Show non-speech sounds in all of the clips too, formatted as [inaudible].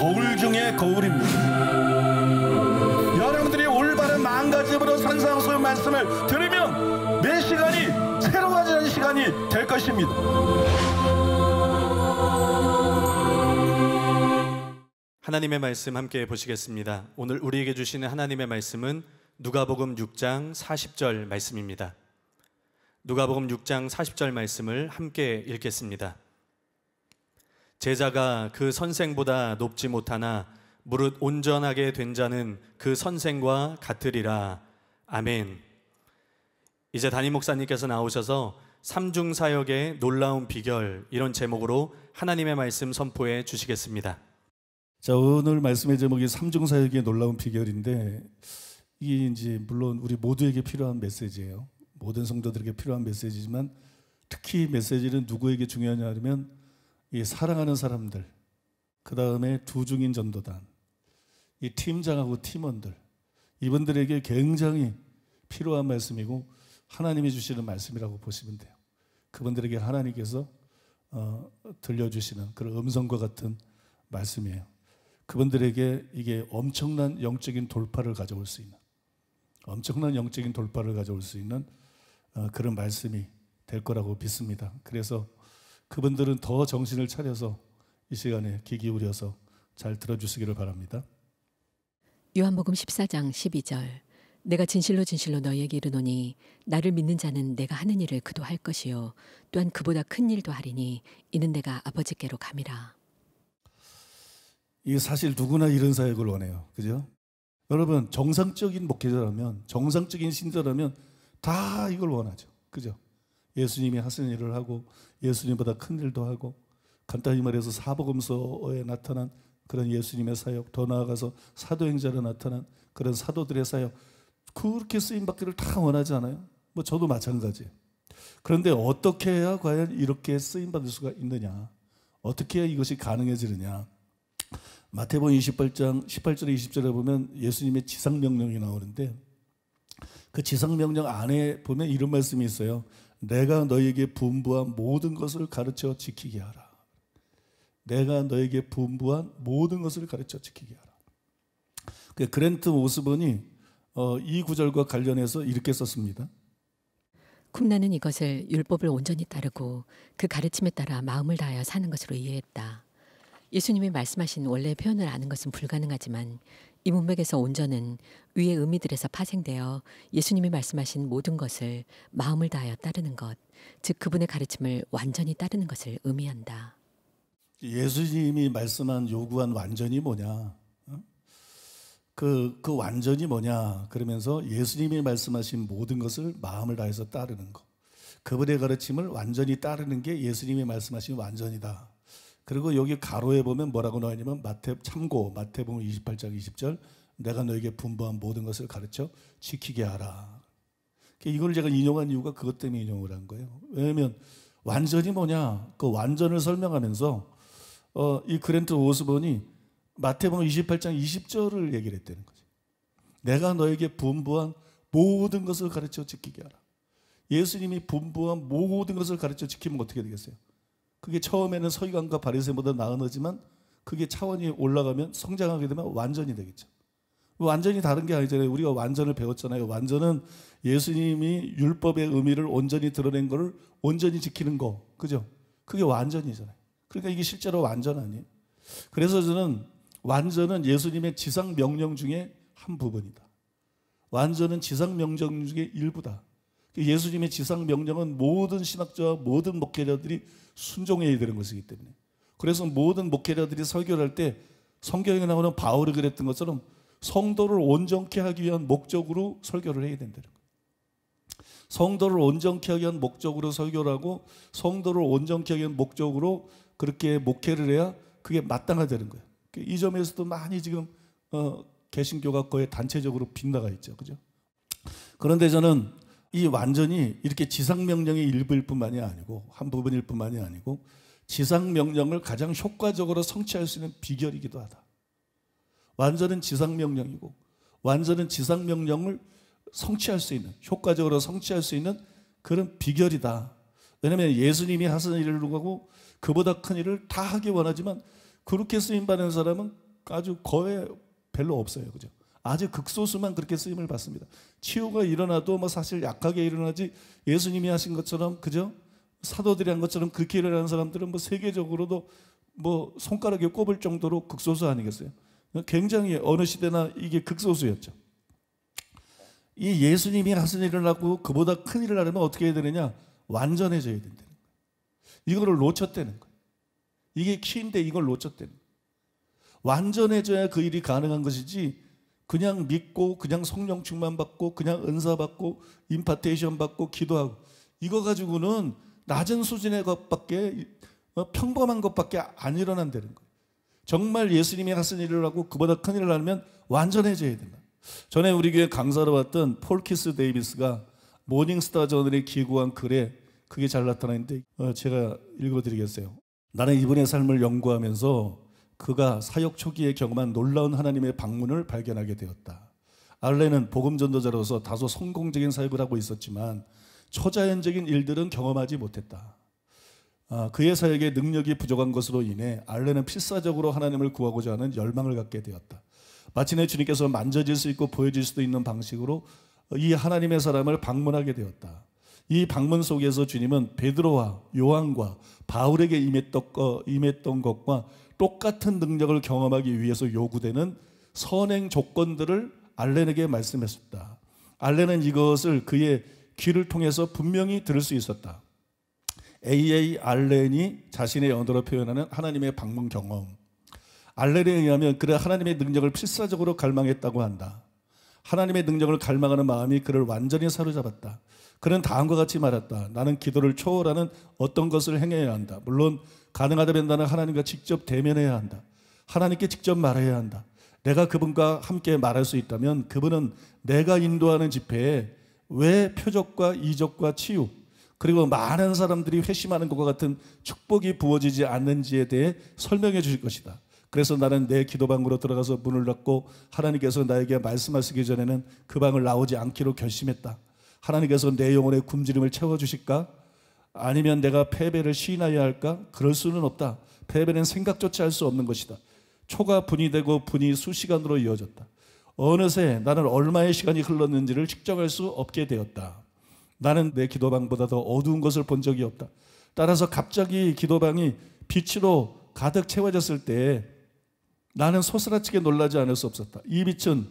거울 중에 거울입니다. 여러분들이 올바른 마가짐으로 산상수훈 말씀을 들으면 내 시간이 새로워지는 시간이 될 것입니다. 하나님의 말씀 함께 보시겠습니다. 오늘 우리에게 주시는 하나님의 말씀은 누가복음 6장 40절 말씀입니다. 누가복음 6장 40절 말씀을 함께 읽겠습니다. 제자가 그 선생보다 높지 못하나 무릇 온전하게 된 자는 그 선생과 같으리라. 아멘. 이제 담임 목사님께서 나오셔서 삼중 사역의 놀라운 비결 이런 제목으로 하나님의 말씀 선포해 주시겠습니다. 자, 오늘 말씀의 제목이 삼중 사역의 놀라운 비결인데 이게 이제 물론 우리 모두에게 필요한 메시지예요. 모든 성도들에게 필요한 메시지지만 특히 메시지는 누구에게 중요하냐 하면 이 사랑하는 사람들, 그 다음에 두중인 전도단, 이 팀장하고 팀원들, 이분들에게 굉장히 필요한 말씀이고 하나님이 주시는 말씀이라고 보시면 돼요. 그분들에게 하나님께서 어, 들려주시는 그런 음성과 같은 말씀이에요. 그분들에게 이게 엄청난 영적인 돌파를 가져올 수 있는, 엄청난 영적인 돌파를 가져올 수 있는 어, 그런 말씀이 될 거라고 믿습니다. 그래서 그분들은 더 정신을 차려서 이 시간에 귀 기울여서 잘 들어주시기를 바랍니다. 요한복음 14장 12절 내가 진실로 진실로 너희에게 이르노니 나를 믿는 자는 내가 하는 일을 그도 할 것이요 또한 그보다 큰 일도 하리니 이는 내가 아버지께로 감이라. 이게 사실 누구나 이런 사역을 원해요. 그죠? 여러분 정상적인 목회자라면 정상적인 신자라면 다 이걸 원하죠. 그죠? 예수님이 하신 일을 하고 예수님보다 큰 일도 하고 간단히 말해서 사복음서에 나타난 그런 예수님의 사역, 더 나아가서 사도행자로 나타난 그런 사도들의 사역, 그렇게 쓰임 받기를 다 원하지 않아요? 뭐 저도 마찬가지예요. 그런데 어떻게 해야 과연 이렇게 쓰임 받을 수가 있느냐? 어떻게 해야 이것이 가능해지느냐? 마태복음 28장 18절에 20절에 보면 예수님의 지상 명령이 나오는데 그 지상 명령 안에 보면 이런 말씀이 있어요. 내가 너에게 분부한 모든 것을 가르쳐 지키게 하라. 내가 너에게 분부한 모든 것을 가르쳐 지키게 하라. 그 그랜트 오스본이 어, 이 구절과 관련해서 이렇게 썼습니다. 쿰나는 이것을 율법을 온전히 따르고 그 가르침에 따라 마음을 다하여 사는 것으로 이해했다. 예수님이 말씀하신 원래 표현을 아는 것은 불가능하지만 이 문맥에서 온전은 위의 의미들에서 파생되어 예수님이 말씀하신 모든 것을 마음을 다하여 따르는 것, 즉 그분의 가르침을 완전히 따르는 것을 의미한다. 예수님이 말씀한 요구한 완전히 뭐냐? 어? 그, 그 완전히 뭐냐? 그러면서 예수님이 말씀하신 모든 것을 마음을 다해서 따르는 것. 그분의 가르침을 완전히 따르는 게 예수님이 말씀하신 완전이다. 그리고 여기 가로에 보면 뭐라고 나와 있냐면 마태 참고 마태복음 28장 20절 내가 너에게 분부한 모든 것을 가르쳐 지키게 하라. 그러니까 이걸 제가 인용한 이유가 그것 때문에 인용을 한 거예요. 왜냐하면 완전히 뭐냐 그 완전을 설명하면서 어, 이 그랜트 오스본이 마태복음 28장 20절을 얘기를 했다는 거지. 내가 너에게 분부한 모든 것을 가르쳐 지키게 하라. 예수님이 분부한 모든 것을 가르쳐 지키면 어떻게 되겠어요? 그게 처음에는 서기관과 바리새보다 나은 어지만 그게 차원이 올라가면 성장하게 되면 완전히 되겠죠. 완전히 다른 게 아니잖아요. 우리가 완전을 배웠잖아요. 완전은 예수님이 율법의 의미를 온전히 드러낸 것을 온전히 지키는 거. 그죠? 그게 완전이잖아요. 그러니까 이게 실제로 완전 아니에요. 그래서 저는 완전은 예수님의 지상 명령 중에 한 부분이다. 완전은 지상 명령 중에 일부다. 그 예수님의 지상 명령은 모든 신학자와 모든 목회자들이 순종해야 되는 것이기 때문에 그래서 모든 목회자들이 설교를 할 때 성경에 나오는 바울이 그랬던 것처럼 성도를 온전케 하기 위한 목적으로 설교를 해야 된다는 거예요. 성도를 온전케 하기 위한 목적으로 설교를 하고 성도를 온전케 하기 위한 목적으로 그렇게 목회를 해야 그게 마땅하다는 거예요. 그러니까 이 점에서도 많이 지금 어, 개신교가 거의 단체적으로 빗나가 있죠. 그죠? 그런데 저는 이 완전히 이렇게 지상명령의 일부일 뿐만이 아니고 한 부분일 뿐만이 아니고 지상명령을 가장 효과적으로 성취할 수 있는 비결이기도 하다. 완전은 지상명령이고 완전은 지상명령을 성취할 수 있는 효과적으로 성취할 수 있는 그런 비결이다. 왜냐하면 예수님이 하신 일을 누가고 그보다 큰 일을 다 하기 원하지만 그렇게 쓰임 받는 사람은 아주 거의 별로 없어요, 그죠? 아주 극소수만 그렇게 쓰임을 받습니다. 치유가 일어나도 뭐 사실 약하게 일어나지 예수님이 하신 것처럼 그죠? 사도들이 한 것처럼 그렇게 일어나는 사람들은 뭐 세계적으로도 뭐 손가락에 꼽을 정도로 극소수 아니겠어요? 굉장히 어느 시대나 이게 극소수였죠. 이 예수님이 하신 일을 하고 그보다 큰 일을 하려면 어떻게 해야 되느냐? 완전해져야 된다는 거예요. 이거를 놓쳤다는 거예요. 이게 키인데 이걸 놓쳤다는 거예요. 완전해져야 그 일이 가능한 것이지 그냥 믿고 그냥 성령 충만 받고 그냥 은사 받고 임파테이션 받고 기도하고 이거 가지고는 낮은 수준의 것밖에 어, 평범한 것밖에 안 일어난다는 거예요. 정말 예수님이 하신 일을 하고 그보다 큰 일을 하면 완전해져야 된다. 전에 우리 교회 강사로 왔던 폴키스 데이비스가 모닝스타 저널에 기고한 글에 그게 잘 나타나는데 어, 제가 읽어드리겠어요. 나는 이분의 삶을 연구하면서 그가 사역 초기에 경험한 놀라운 하나님의 방문을 발견하게 되었다. 알레는 복음 전도자로서 다소 성공적인 사역을 하고 있었지만 초자연적인 일들은 경험하지 못했다. 아, 그의 사역에 능력이 부족한 것으로 인해 알레는 필사적으로 하나님을 구하고자 하는 열망을 갖게 되었다. 마침내 주님께서 만져질 수 있고 보여질 수도 있는 방식으로 이 하나님의 사람을 방문하게 되었다. 이 방문 속에서 주님은 베드로와 요한과 바울에게 임했던 것과 똑같은 능력을 경험하기 위해서 요구되는 선행 조건들을 알렌에게 말씀했었다. 알렌은 이것을 그의 귀를 통해서 분명히 들을 수 있었다. AA 알렌이 자신의 언어로 표현하는 하나님의 방문 경험. 알렌에 의하면 그래 하나님의 능력을 필사적으로 갈망했다고 한다. 하나님의 능력을 갈망하는 마음이 그를 완전히 사로잡았다. 그는 다음과 같이 말했다. 나는 기도를 초월하는 어떤 것을 행해야 한다. 물론 가능하다면 나는 하나님과 직접 대면해야 한다. 하나님께 직접 말해야 한다. 내가 그분과 함께 말할 수 있다면 그분은 내가 인도하는 집회에 왜 표적과 이적과 치유 그리고 많은 사람들이 회심하는 것과 같은 축복이 부어지지 않는지에 대해 설명해 주실 것이다. 그래서 나는 내 기도방으로 들어가서 문을 닫고 하나님께서 나에게 말씀하시기 전에는 그 방을 나오지 않기로 결심했다. 하나님께서 내 영혼의 굶주림을 채워주실까? 아니면 내가 패배를 시인해야 할까? 그럴 수는 없다. 패배는 생각조차 할 수 없는 것이다. 초가 분이 되고 분이 수시간으로 이어졌다. 어느새 나는 얼마의 시간이 흘렀는지를 측정할 수 없게 되었다. 나는 내 기도방보다 더 어두운 것을 본 적이 없다. 따라서 갑자기 기도방이 빛으로 가득 채워졌을 때 나는 소스라치게 놀라지 않을 수 없었다. 이 빛은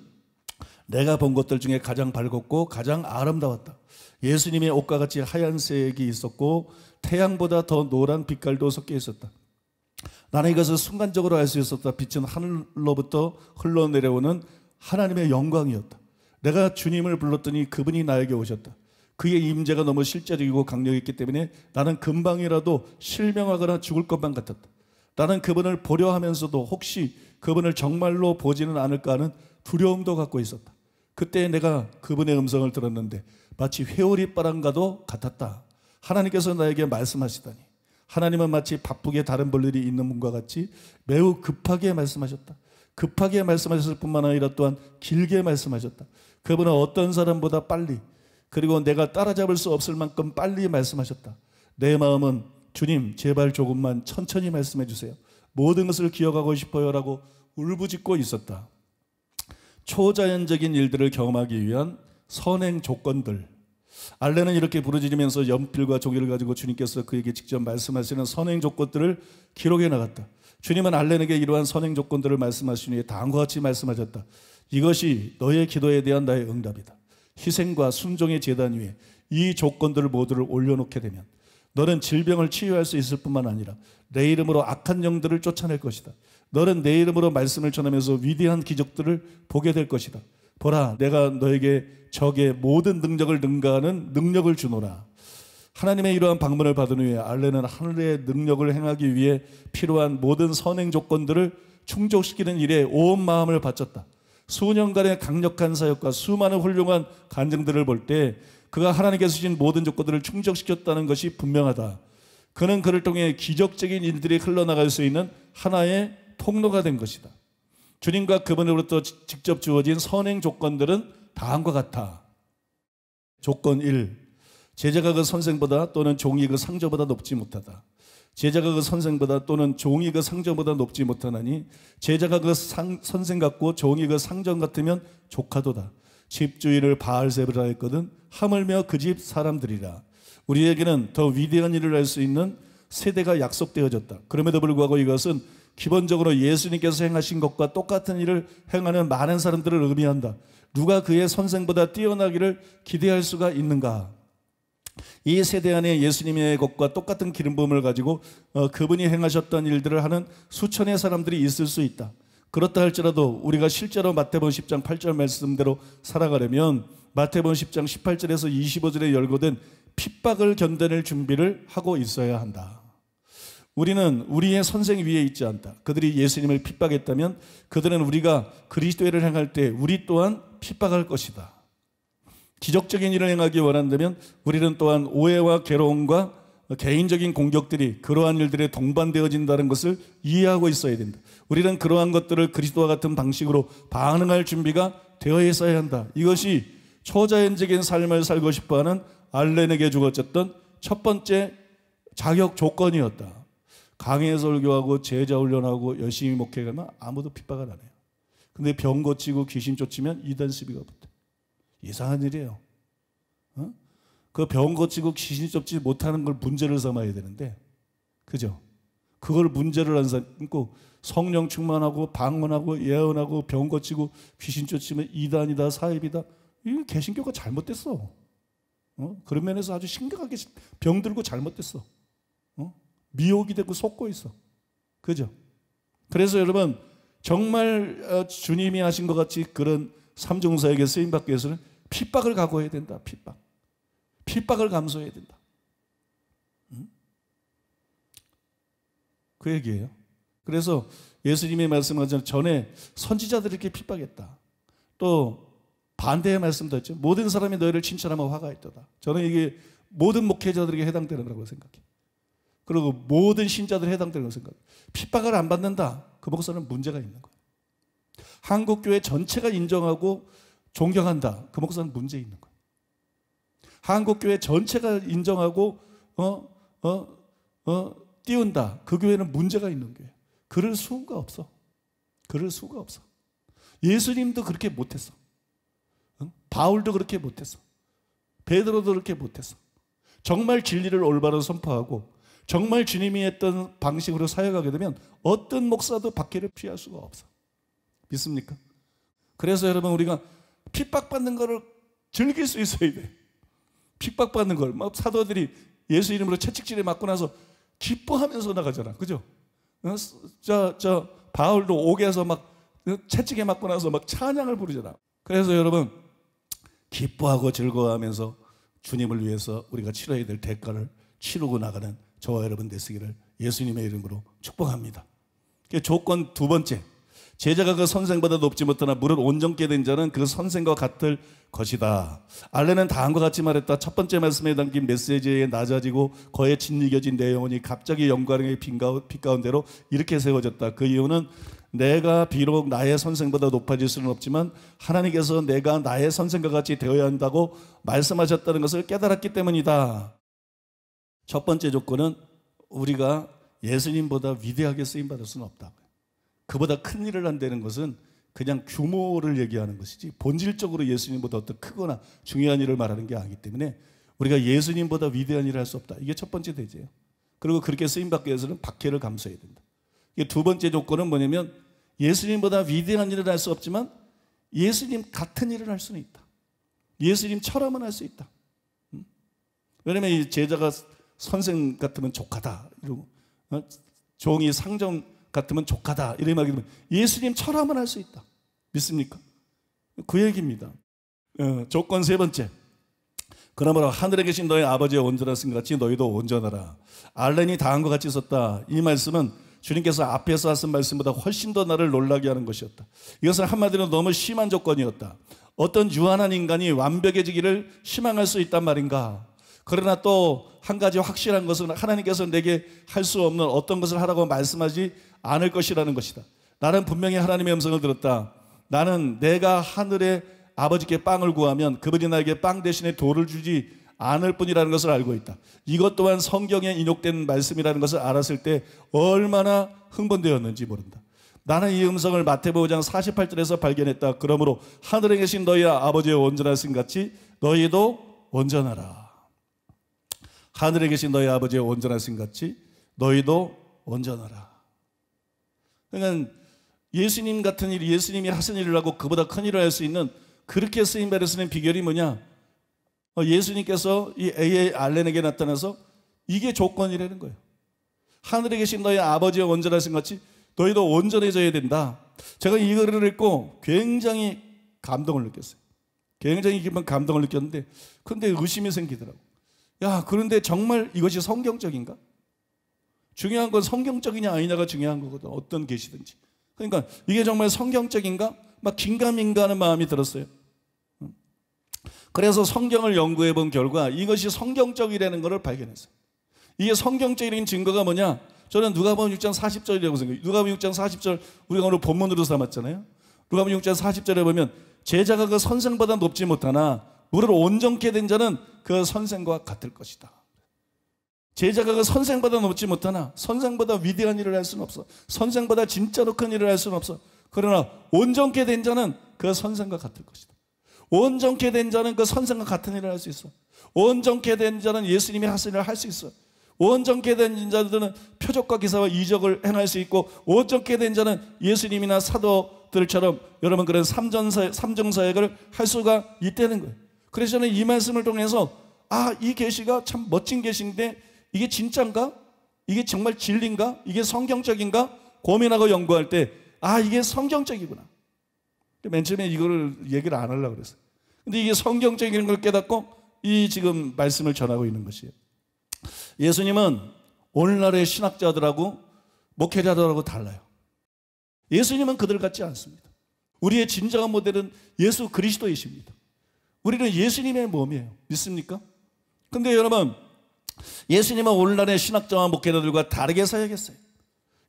내가 본 것들 중에 가장 밝았고 가장 아름다웠다. 예수님의 옷과 같이 하얀색이 있었고 태양보다 더 노란 빛깔도 섞여 있었다. 나는 이것을 순간적으로 알 수 있었다. 빛은 하늘로부터 흘러내려오는 하나님의 영광이었다. 내가 주님을 불렀더니 그분이 나에게 오셨다. 그의 임재가 너무 실제적이고 강력했기 때문에 나는 금방이라도 실명하거나 죽을 것만 같았다. 나는 그분을 보려 하면서도 혹시 그분을 정말로 보지는 않을까 하는 두려움도 갖고 있었다. 그때 내가 그분의 음성을 들었는데 마치 회오리 바람과도 같았다. 하나님께서 나에게 말씀하시다니. 하나님은 마치 바쁘게 다른 볼 일이 있는 분과 같이 매우 급하게 말씀하셨다. 급하게 말씀하셨을 뿐만 아니라 또한 길게 말씀하셨다. 그분은 어떤 사람보다 빨리 그리고 내가 따라잡을 수 없을 만큼 빨리 말씀하셨다. 내 마음은 주님, 제발 조금만 천천히 말씀해 주세요. 모든 것을 기억하고 싶어요. 라고 울부짖고 있었다. 초자연적인 일들을 경험하기 위한 선행 조건들. 알레는 이렇게 부르짖으면서 연필과 조개를 가지고 주님께서 그에게 직접 말씀하시는 선행 조건들을 기록해 나갔다. 주님은 알렌에게 이러한 선행 조건들을 말씀하신 후 다음과 같이 말씀하셨다. 이것이 너의 기도에 대한 나의 응답이다. 희생과 순종의 재단 위에 이 조건들을 모두를 올려놓게 되면 너는 질병을 치유할 수 있을 뿐만 아니라 내 이름으로 악한 영들을 쫓아낼 것이다. 너는 내 이름으로 말씀을 전하면서 위대한 기적들을 보게 될 것이다. 보라, 내가 너에게 적의 모든 능력을 능가하는 능력을 주노라. 하나님의 이러한 방문을 받은 후에 알레는 하늘의 능력을 행하기 위해 필요한 모든 선행 조건들을 충족시키는 일에 온 마음을 바쳤다. 수년간의 강력한 사역과 수많은 훌륭한 간증들을 볼때 그가 하나님께서 주신 모든 조건들을 충족시켰다는 것이 분명하다. 그는 그를 통해 기적적인 일들이 흘러나갈 수 있는 하나의 통로가 된 것이다. 주님과 그분으로부터 직접 주어진 선행 조건들은 다음과 같아. 조건 1. 제자가 그 선생보다 또는 종이 그 상저보다 높지 못하다. 제자가 그 선생보다 또는 종이 그 상전보다 높지 못하나니 제자가 그 상, 선생 같고 종이 그 상전 같으면 조카도다. 집주인을 바알세브라 했거든 하물며 그 집 사람들이라 우리에게는 더 위대한 일을 할 수 있는 세대가 약속되어졌다. 그럼에도 불구하고 이것은 기본적으로 예수님께서 행하신 것과 똑같은 일을 행하는 많은 사람들을 의미한다. 누가 그의 선생보다 뛰어나기를 기대할 수가 있는가? 이 세대 안에 예수님의 것과 똑같은 기름부음을 가지고 어, 그분이 행하셨던 일들을 하는 수천의 사람들이 있을 수 있다. 그렇다 할지라도 우리가 실제로 마태본 10장 8절 말씀대로 살아가려면 마태본 10장 18절에서 25절에 열거된 핍박을 견뎌낼 준비를 하고 있어야 한다. 우리는 우리의 선생 위에 있지 않다. 그들이 예수님을 핍박했다면 그들은 우리가 그리스도를 행할 때 우리 또한 핍박할 것이다. 기적적인 일을 행하기 원한다면 우리는 또한 오해와 괴로움과 개인적인 공격들이 그러한 일들에 동반되어진다는 것을 이해하고 있어야 된다. 우리는 그러한 것들을 그리스도와 같은 방식으로 반응할 준비가 되어 있어야 한다. 이것이 초자연적인 삶을 살고 싶어하는 알렌에게 주어졌던 첫 번째 자격 조건이었다. 강해 설교하고 제자 훈련하고 열심히 목회가면 아무도 핍박을 안 해요. 근데 병 고치고 귀신 쫓으면 이단 시비가 붙어. 이상한 일이에요. 그병거치고 귀신 쫓지 못하는 걸 문제를 삼아야 되는데, 그죠? 그걸 문제를 안 삼고 성령 충만하고 방언하고 예언하고 병 고치고 귀신 쫓으면 이단이다 사입이다. 이 개신교가 잘못됐어. 어? 그런 면에서 아주 심각하게 병 들고 잘못됐어. 어? 미혹이 되고 속고 있어. 그죠? 그래서 여러분 정말 어, 주님이 하신 것 같이 그런 삼종사에게 쓰임 받기 위해서는 핍박을 각오해야 된다. 핍박. 핍박을 감수해야 된다. 그 얘기예요. 그래서 예수님의 말씀하신 전에 선지자들이 이렇게 핍박했다. 또 반대의 말씀도 했죠. 모든 사람이 너희를 칭찬하면 화가 있다 저는 이게 모든 목회자들에게 해당되는 거라고 생각해. 그리고 모든 신자들 해당되는 거 생각해. 핍박을 안 받는다. 그 목사는 문제가 있는 거예요. 한국교회 전체가 인정하고 존경한다. 그 목사는 문제 있는 거예요. 한국 교회 전체가 인정하고 어어어 어, 어, 띄운다. 그 교회는 문제가 있는 교회. 그럴 수가 없어. 그럴 수가 없어. 예수님도 그렇게 못했어. 바울도 그렇게 못했어. 베드로도 그렇게 못했어. 정말 진리를 올바로 선포하고 정말 주님이 했던 방식으로 사역하게 되면 어떤 목사도 박해를 피할 수가 없어. 믿습니까? 그래서 여러분 우리가 핍박받는 것을 즐길 수 있어야 돼. 핍박받는 걸 막 사도들이 예수 이름으로 채찍질에 맞고 나서 기뻐하면서 나가잖아. 그죠? 저, 저, 바울도 옥에서 막 채찍에 맞고 나서 막 찬양을 부르잖아. 그래서 여러분, 기뻐하고 즐거워하면서 주님을 위해서 우리가 치러야 될 대가를 치르고 나가는 저와 여러분 되시기를 예수님의 이름으로 축복합니다. 조건 두 번째. 제자가 그 선생보다 높지 못하나 무릇 온전케 된 자는 그 선생과 같을 것이다. 알레는 다음과 같이 말했다. 첫 번째 말씀에 담긴 메시지에 낮아지고 거에 짓이겨진 내 영혼이 갑자기 영광의 빛 가운데로 이렇게 세워졌다. 그 이유는 내가 비록 나의 선생보다 높아질 수는 없지만 하나님께서 내가 나의 선생과 같이 되어야 한다고 말씀하셨다는 것을 깨달았기 때문이다. 첫 번째 조건은 우리가 예수님보다 위대하게 쓰임 받을 수는 없다. 그보다 큰 일을 한다는 것은 그냥 규모를 얘기하는 것이지 본질적으로 예수님보다 어떤 크거나 중요한 일을 말하는 게 아니기 때문에 우리가 예수님보다 위대한 일을 할 수 없다. 이게 첫 번째 대제예요. 그리고 그렇게 쓰임받기 위해서는 박해를 감수해야 된다. 이게 두 번째 조건은 뭐냐면 예수님보다 위대한 일을 할 수 없지만 예수님 같은 일을 할 수는 있다. 예수님처럼은 할 수 있다. 음? 왜냐면 이 제자가 선생 같으면 조카다. 이러고 어? 종이 상정 같으면 족하다 이래 말하게 면 예수님 철학을 할수 있다. 믿습니까? 그 얘기입니다. 어, 조건 세 번째. 그러므로 하늘에 계신 너희 아버지의 온전하신 같이 너희도 온전하라. 알렌이 당한 것 같이 있었다. 이 말씀은 주님께서 앞에서 하신 말씀보다 훨씬 더 나를 놀라게 하는 것이었다. 이것은 한마디로 너무 심한 조건이었다. 어떤 유한한 인간이 완벽해지기를 희망할 수 있단 말인가? 그러나 또 한 가지 확실한 것은 하나님께서 내게 할 수 없는 어떤 것을 하라고 말씀하지 않을 것이라는 것이다. 나는 분명히 하나님의 음성을 들었다. 나는 내가 하늘에 아버지께 빵을 구하면 그분이 나에게 빵 대신에 돌을 주지 않을 뿐이라는 것을 알고 있다. 이것 또한 성경에 인용된 말씀이라는 것을 알았을 때 얼마나 흥분되었는지 모른다. 나는 이 음성을 마태복음 장 48절에서 발견했다. 그러므로 하늘에 계신 너희 아버지의 온전하신 같이 너희도 온전하라. 하늘에 계신 너희 아버지의 온전하신 같이 너희도 온전하라. 그러니까 예수님 같은 일, 예수님이 하신 일을 하고 그보다 큰 일을 할 수 있는 그렇게 쓰임 받을 수는 비결이 뭐냐? 어, 예수님께서 이 AA 알렌에게 나타나서 이게 조건이라는 거예요. 하늘에 계신 너희 아버지의 온전하신 같이 너희도 온전해져야 된다. 제가 이 글을 읽고 굉장히 감동을 느꼈어요. 굉장히 깊은 감동을 느꼈는데, 근데 의심이 생기더라고. 야, 그런데 정말 이것이 성경적인가? 중요한 건 성경적이냐 아니냐가 중요한 거거든. 어떤 계시든지. 그러니까 이게 정말 성경적인가? 막 긴가민가 하는 마음이 들었어요. 그래서 성경을 연구해 본 결과 이것이 성경적이라는 것을 발견했어요. 이게 성경적인 증거가 뭐냐? 저는 누가복음 6장 40절이라고 생각해요. 누가복음 6장 40절 우리가 오늘 본문으로 삼았잖아요. 누가복음 6장 40절에 보면 제자가 그 선생보다 높지 못하나 우리를 온전케 된 자는 그 선생과 같을 것이다. 제자가 그 선생보다 높지 못하나 선생보다 위대한 일을 할 수는 없어. 선생보다 진짜로 큰 일을 할 수는 없어. 그러나 온전케 된 자는 그 선생과 같을 것이다. 온전케 된 자는 그 선생과 같은 일을 할 수 있어. 온전케 된 자는 예수님이 하신 일을 할 수 있어. 온전케 된 자들은 표적과 기사와 이적을 행할 수 있고 온전케 된 자는 예수님이나 사도들처럼 여러분 그런 삼전사, 삼정사역을 할 수가 있다는 거예요. 그래서 저는 이 말씀을 통해서 아, 이 계시가 참 멋진 계시인데 이게 진짠가? 이게 정말 진리인가? 이게 성경적인가? 고민하고 연구할 때 아, 이게 성경적이구나. 맨 처음에 이거를 얘기를 안 하려고 그랬어요. 근데 이게 성경적인 걸 깨닫고 이 지금 말씀을 전하고 있는 것이에요. 예수님은 오늘날의 신학자들하고 목회자들하고 달라요. 예수님은 그들 같지 않습니다. 우리의 진정한 모델은 예수 그리스도이십니다. 우리는 예수님의 몸이에요. 믿습니까? 근데 여러분, 예수님은 오늘날의 신학자와 목회자들과 다르게 사역했어요.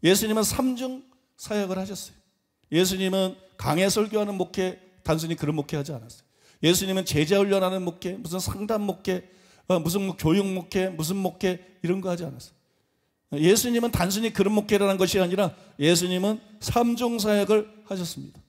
예수님은 3중 사역을 하셨어요. 예수님은 강해 설교하는 목회, 단순히 그런 목회하지 않았어요. 예수님은 제자 훈련하는 목회, 무슨 상담 목회, 어, 무슨 뭐 교육 목회, 무슨 목회 이런 거 하지 않았어요. 예수님은 단순히 그런 목회라는 것이 아니라 예수님은 삼종 사역을 하셨습니다.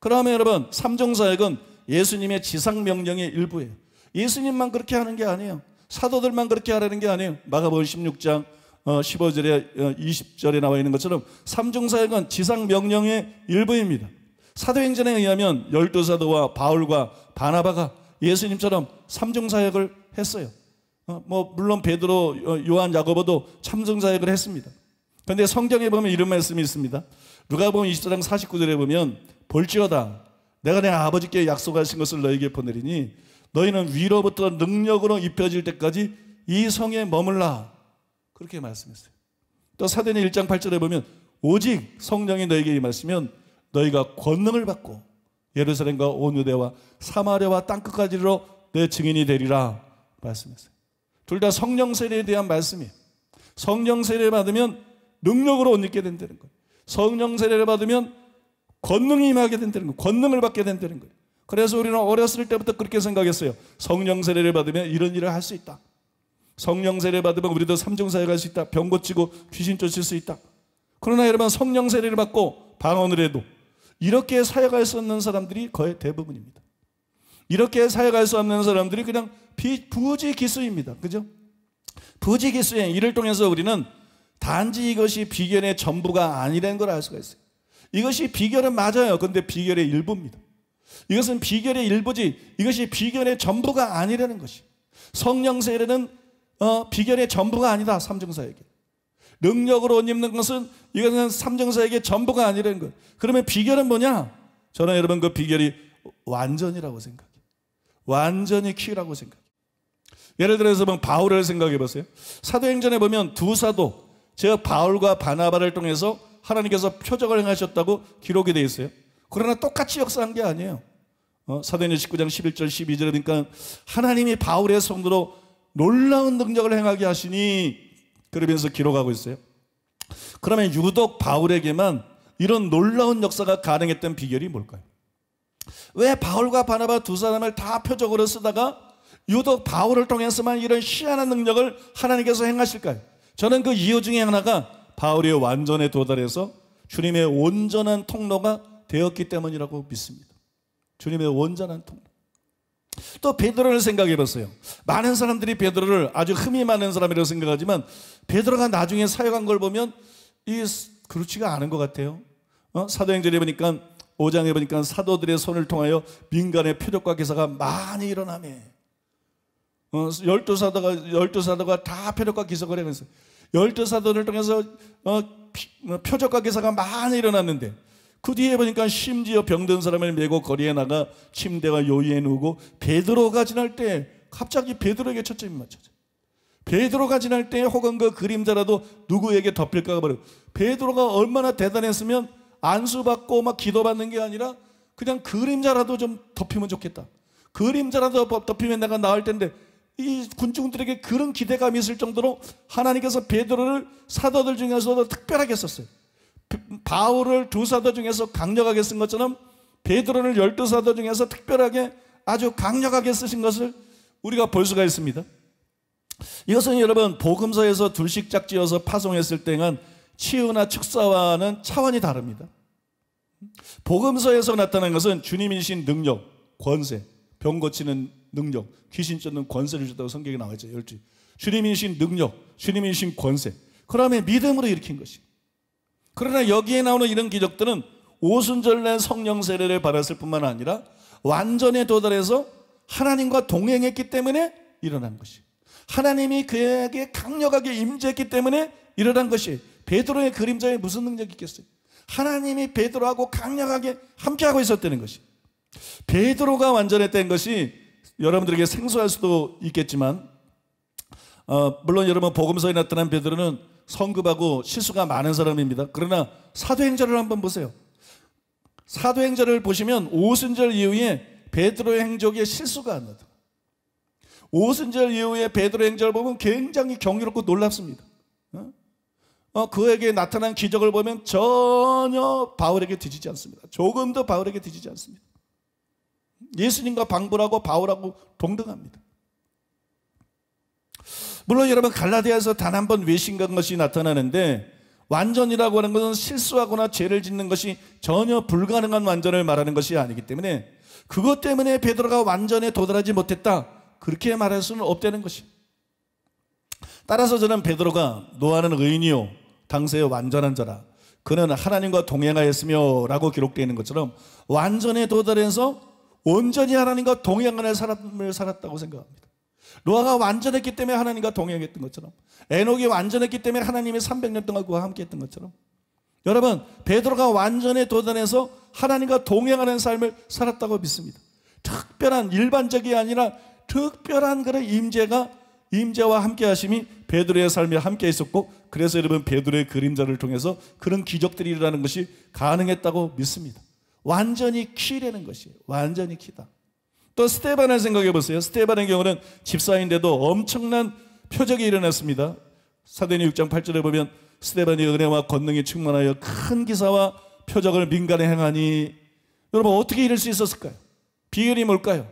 그러면 여러분, 삼종 사역은 예수님의 지상 명령의 일부예요. 예수님만 그렇게 하는 게 아니에요. 사도들만 그렇게 하라는 게 아니에요. 마가복음 16장 15절에 20절에 나와 있는 것처럼 삼중사역은 지상 명령의 일부입니다. 사도행전에 의하면 열두 사도와 바울과 바나바가 예수님처럼 삼중사역을 했어요. 어, 뭐 물론 베드로, 어, 요한, 야고보도 참중사역을 했습니다. 그런데 성경에 보면 이런 말씀이 있습니다. 누가복음 24장 49절에 보면 볼지어다 내가 내 아버지께 약속하신 것을 너에게 보내리니 너희는 위로부터 능력으로 입혀질 때까지 이 성에 머물라. 그렇게 말씀했어요. 또 사도행전 1장 8절에 보면 오직 성령이 너에게 임하시면 너희가 권능을 받고 예루살렘과 온 유대와 사마리아와 땅 끝까지로 내 증인이 되리라 말씀했어요. 둘 다 성령 세례에 대한 말씀이에요. 성령 세례 받으면 능력으로 옷 입게 된다는 거예요. 성령 세례를 받으면 권능이 임하게 된다는 거예요. 권능을 받게 된다는 거예요. 그래서 우리는 어렸을 때부터 그렇게 생각했어요. 성령 세례를 받으면 이런 일을 할 수 있다. 성령 세례를 받으면 우리도 삼중사에갈 수 있다. 병 고치고 귀신 쫓을 수 있다. 그러나 여러분 성령 세례를 받고 방언을 해도 이렇게 사역할 수 없는 사람들이 거의 대부분입니다. 이렇게 사역할 수 없는 사람들이 그냥 부지기수입니다. 그죠? 부지기수의 일을 통해서 우리는 단지 이것이 비견의 전부가 아니라는 걸 알 수가 있어요. 이것이 비결은 맞아요. 근데 비결의 일부입니다. 이것은 비결의 일부지 이것이 비결의 전부가 아니라는 것이 성령 세례는 어, 비결의 전부가 아니다. 삼증사에게. 능력으로 옷 입는 것은 이것은 삼정사에게 전부가 아니라는 것. 그러면 비결은 뭐냐? 저는 여러분 그 비결이 완전이라고 생각해. 완전히 키라고 생각해. 예를 들어서 바울을 생각해 보세요. 사도행전에 보면 두 사도, 즉 바울과 바나바를 통해서 하나님께서 표적을 행하셨다고 기록이 되어 있어요. 그러나 똑같이 역사한 게 아니에요. 어, 사도행전 19장 11절 12절에 그러니까 하나님이 바울의 성도로 놀라운 능력을 행하게 하시니 그러면서 기록하고 있어요. 그러면 유독 바울에게만 이런 놀라운 역사가 가능했던 비결이 뭘까요? 왜 바울과 바나바 두 사람을 다 표적으로 쓰다가 유독 바울을 통해서만 이런 희한한 능력을 하나님께서 행하실까요? 저는 그 이유 중에 하나가 바울의 완전에 도달해서 주님의 온전한 통로가 되었기 때문이라고 믿습니다. 주님의 온전한 통로. 또 베드로를 생각해 봤어요. 많은 사람들이 베드로를 아주 흠이 많은 사람이라고 생각하지만 베드로가 나중에 사역한 걸 보면 이 그렇지가 않은 것 같아요. 어? 사도행전에 보니까 5장에 보니까 사도들의 손을 통하여 민간의 표적과 기사가 많이 일어나네. 어, 열두 사도가 열두 사도가 다 표적과 기사거리면서 열두 사도를 통해서 어, 뭐, 표적과 기사가 많이 일어났는데 그 뒤에 보니까 심지어 병든 사람을 메고 거리에 나가 침대와 요의에 누고 우 베드로가 지날 때 갑자기 베드로에게 초점이 맞춰져. 베드로가 지날 때 혹은 그 그림자라도 누구에게 덮일까 봐요. 베드로가 얼마나 대단했으면 안수받고 막 기도받는 게 아니라 그냥 그림자라도 좀 덮이면 좋겠다. 그림자라도 덮이면 내가 나을 텐데 이 군중들에게 그런 기대감이 있을 정도로 하나님께서 베드로를 사도들 중에서도 특별하게 썼어요. 바울을 두 사도 중에서 강력하게 쓴 것처럼 베드로를 열두 사도 중에서 특별하게 아주 강력하게 쓰신 것을 우리가 볼 수가 있습니다. 이것은 여러분 복음서에서 둘씩 짝지어서 파송했을 때는 치유나 축사와는 차원이 다릅니다. 복음서에서 나타난 것은 주님이신 능력, 권세, 병 고치는 능력, 귀신 쫓는 권세를 주다고 성경에 나와 있죠. 열두. 주님이신 능력, 주님이신 권세. 그러면 믿음으로 일으킨 것이. 그러나 여기에 나오는 이런 기적들은 오순절날 성령 세례를 받았을 뿐만 아니라 완전에 도달해서 하나님과 동행했기 때문에 일어난 것이. 하나님이 그에게 강력하게 임재했기 때문에 일어난 것이 베드로의 그림자에 무슨 능력이 있겠어요? 하나님이 베드로하고 강력하게 함께하고 있었다는 것이. 베드로가 완전했던 것이 여러분들에게 생소할 수도 있겠지만 어, 물론 여러분 복음서에 나타난 베드로는 성급하고 실수가 많은 사람입니다. 그러나 사도행전을 한번 보세요. 사도행전을 보시면 오순절 이후에 베드로의 행적에 실수가 안 나도. 오순절 이후에 베드로의 행적을 보면 굉장히 경이롭고 놀랍습니다. 어, 그에게 나타난 기적을 보면 전혀 바울에게 뒤지지 않습니다. 조금도 바울에게 뒤지지 않습니다. 예수님과 방불하고 바울하고 동등합니다. 물론 여러분 갈라디아에서 단 한 번 외신간 것이 나타나는데 완전이라고 하는 것은 실수하거나 죄를 짓는 것이 전혀 불가능한 완전을 말하는 것이 아니기 때문에 그것 때문에 베드로가 완전에 도달하지 못했다 그렇게 말할 수는 없다는 것이. 따라서 저는 베드로가 노아는 의인이요 당세의 완전한 자라 그는 하나님과 동행하였으며 라고 기록되어 있는 것처럼 완전에 도달해서 온전히 하나님과 동행하는 사람을 살았다고 생각합니다. 노아가 완전했기 때문에 하나님과 동행했던 것처럼 에녹이 완전했기 때문에 하나님이 300년 동안 그와 함께했던 것처럼 여러분 베드로가 완전에 도전해서 하나님과 동행하는 삶을 살았다고 믿습니다. 특별한 일반적이 아니라 특별한 그런 임재가 임재와 함께 하심이 베드로의 삶에 함께 있었고 그래서 여러분 베드로의 그림자를 통해서 그런 기적들이 일어나는 것이 가능했다고 믿습니다. 완전히 키라는 것이에요. 완전히 키다. 또 스테반을 생각해 보세요. 스테반의 경우는 집사인데도 엄청난 표적이 일어났습니다. 사도행 6장 8절에 보면 스테반이 은혜와 권능이 충만하여 큰 기사와 표적을 민간에 행하니 여러분 어떻게 이럴 수 있었을까요? 비결이 뭘까요?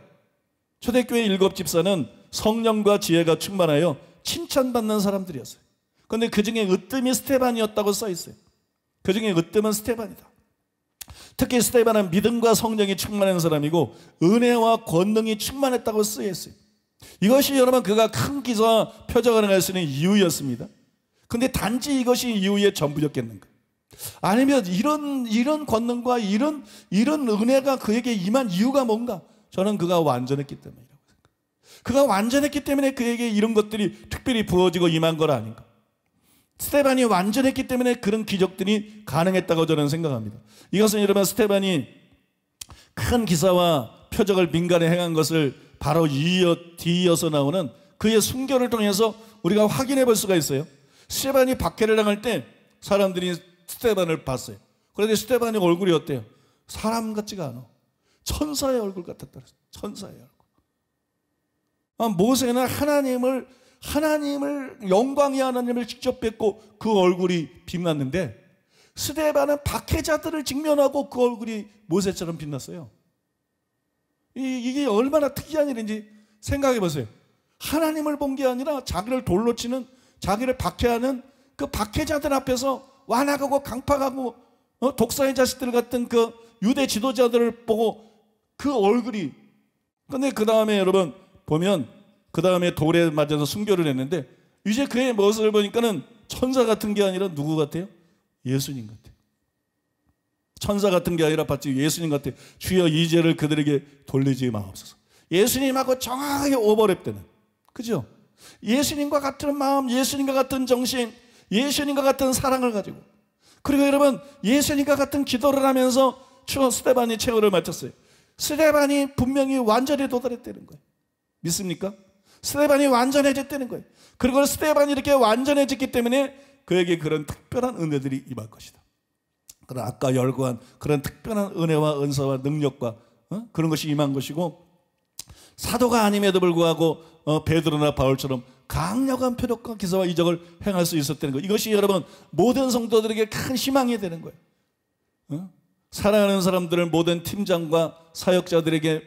초대교회 일곱 집사는 성령과 지혜가 충만하여 칭찬받는 사람들이었어요. 그런데 그 중에 으뜸이 스테반이었다고 써 있어요. 그 중에 으뜸은 스테반이다. 특히 스테반은 믿음과 성령이 충만한 사람이고 은혜와 권능이 충만했다고 쓰였어요. 이것이 여러분 그가 큰 기사 표적을 할수 있는 이유였습니다. 근데 단지 이것이 이유의 전부였겠는가? 아니면 이런 이런 권능과 이런 이런 은혜가 그에게 임한 이유가 뭔가? 저는 그가 완전했기 때문이라고 생각합니다. 그가 완전했기 때문에 그에게 이런 것들이 특별히 부어지고 임한 거 아닌가? 스테반이 완전했기 때문에 그런 기적들이 가능했다고 저는 생각합니다. 이것은 여러분 스테반이 큰 기사와 표적을 민간에 행한 것을 바로 이어, 뒤이어서 나오는 그의 순결을 통해서 우리가 확인해 볼 수가 있어요. 스테반이 박해를 당할 때 사람들이 스테반을 봤어요. 그런데 스테반의 얼굴이 어때요? 사람 같지가 않아. 천사의 얼굴 같았다. 천사의 얼굴. 아, 모세는 하나님을 하나님을 영광의 하나님을 직접 뵙고 그 얼굴이 빛났는데 스데반은 박해자들을 직면하고 그 얼굴이 모세처럼 빛났어요. 이, 게 얼마나 특이한 일인지 생각해 보세요. 하나님을 본 게 아니라 자기를 돌로 치는 자기를 박해하는 그 박해자들 앞에서 완악하고 강팍하고 어? 독사의 자식들 같은 그 유대 지도자들을 보고 그 얼굴이 근데 그 다음에 여러분 보면 그 다음에 돌에 맞아서 순교를 했는데 이제 그의 모습을 보니까는 천사 같은 게 아니라 누구 같아요? 예수님 같아. 천사 같은 게 아니라 봤지 예수님 같아. 주여 이 죄를 그들에게 돌리지 마옵소서. 예수님하고 정확하게 오버랩되는. 그죠? 예수님과 같은 마음, 예수님과 같은 정신, 예수님과 같은 사랑을 가지고. 그리고 여러분, 예수님과 같은 기도를 하면서 추 스테반이 최후를 마쳤어요. 스테반이 분명히 완전히 도달했다는 거예요. 믿습니까? 스테반이 완전해졌다는 거예요. 그리고 스테반이 이렇게 완전해졌기 때문에 그에게 그런 특별한 은혜들이 임할 것이다. 그런 아까 열거한 그런 특별한 은혜와 은사와 능력과 어? 그런 것이 임한 것이고 사도가 아님에도 불구하고 어, 베드로나 바울처럼 강력한 표적과 기사와 이적을 행할 수 있었다는 것. 이것이 여러분 모든 성도들에게 큰 희망이 되는 거예요. 어? 사랑하는 사람들을 모든 팀장과 사역자들에게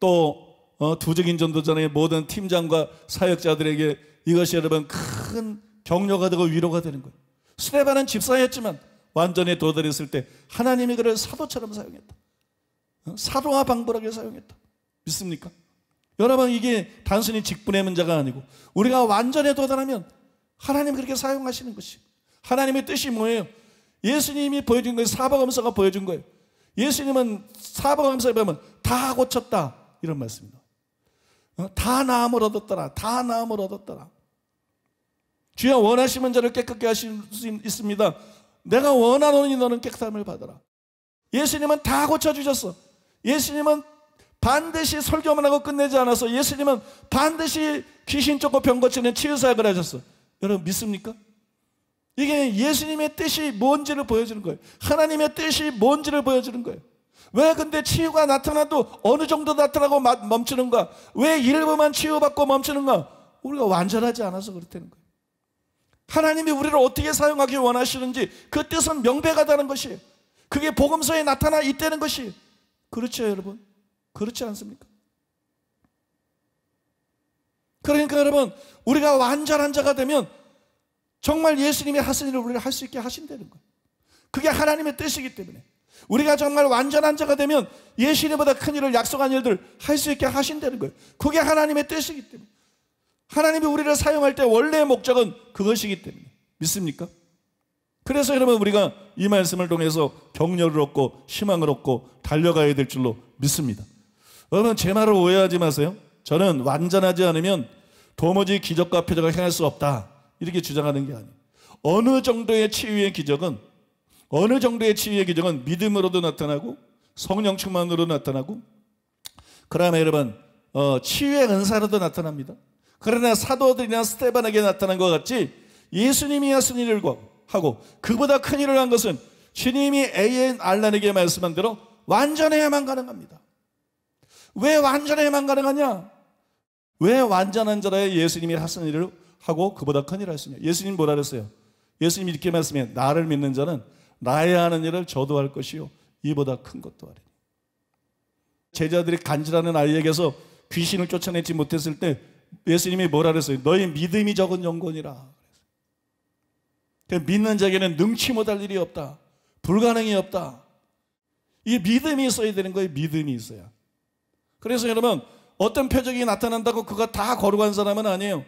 또 어, 두적인 전도전의 모든 팀장과 사역자들에게 이것이 여러분 큰 격려가 되고 위로가 되는 거예요. 스테반은 집사였지만 완전히 도달했을 때 하나님이 그를 사도처럼 사용했다. 어? 사도와 방불하게 사용했다. 믿습니까? 여러분 이게 단순히 직분의 문제가 아니고 우리가 완전히 도달하면 하나님 그렇게 사용하시는 것이 하나님의 뜻이 뭐예요? 예수님이 보여준 거예요. 사복음서가 보여준 거예요. 예수님은 사복음서에 보면 다 고쳤다 이런 말씀입니다. 어? 다 나음을 얻었더라. 다 나음을 얻었더라. 주여 원하시면 저를 깨끗게 하실 수 있습니다. 내가 원하노니 너는 깨끗함을 받아라. 예수님은 다 고쳐주셨어. 예수님은 반드시 설교만 하고 끝내지 않아서 예수님은 반드시 귀신 쫓고 병 고치는 치유사역을 하셨어. 여러분 믿습니까? 이게 예수님의 뜻이 뭔지를 보여주는 거예요. 하나님의 뜻이 뭔지를 보여주는 거예요. 왜 근데 치유가 나타나도 어느 정도 나타나고 멈추는가? 왜 일부만 치유받고 멈추는가? 우리가 완전하지 않아서 그렇다는 거예요. 하나님이 우리를 어떻게 사용하길 원하시는지 그 뜻은 명백하다는 것이 그게 복음서에 나타나 있다는 것이 그렇죠 여러분 그렇지 않습니까? 그러니까 여러분 우리가 완전한 자가 되면 정말 예수님이 하신 일을 우리를할 수 있게 하신다는 거예요 그게 하나님의 뜻이기 때문에 우리가 정말 완전한 자가 되면 예수님보다 큰 일을 약속한 일들 할 수 있게 하신다는 거예요 그게 하나님의 뜻이기 때문에 하나님이 우리를 사용할 때 원래의 목적은 그것이기 때문에 믿습니까? 그래서 여러분 우리가 이 말씀을 통해서 격려를 얻고 희망을 얻고 달려가야 될 줄로 믿습니다. 여러분 제 말을 오해하지 마세요. 저는 완전하지 않으면 도무지 기적과 표적을 행할 수 없다 이렇게 주장하는 게 아니에요. 어느 정도의 치유의 기적은 어느 정도의 치유의 기적은 믿음으로도 나타나고 성령 충만으로 나타나고 그다음 여러분 어, 치유의 은사로도 나타납니다. 그러나 사도들이나 스테반에게 나타난 것 같이 예수님이 하신 일을 하고 그보다 큰 일을 한 것은 주님이 에이엔 알란에게 말씀한 대로 완전해야만 가능합니다. 왜 완전해야만 가능하냐? 왜 완전한 자라의 예수님이 하신 일을 하고 그보다 큰 일을 하시냐? 예수님 뭐라 그랬어요? 예수님이 이렇게 말씀해 나를 믿는 자는 나의 하는 일을 저도 할 것이요 이보다 큰 것도 하리니 제자들이 간지라는 아이에게서 귀신을 쫓아내지 못했을 때 예수님이 뭐라 그랬어요? 너희 믿음이 적은 영혼이라. 믿는 자에게는 능치 못할 일이 없다. 불가능이 없다. 이 믿음이 있어야 되는 거예요. 믿음이 있어야. 그래서 여러분 어떤 표적이 나타난다고 그가 다 거룩한 사람은 아니에요.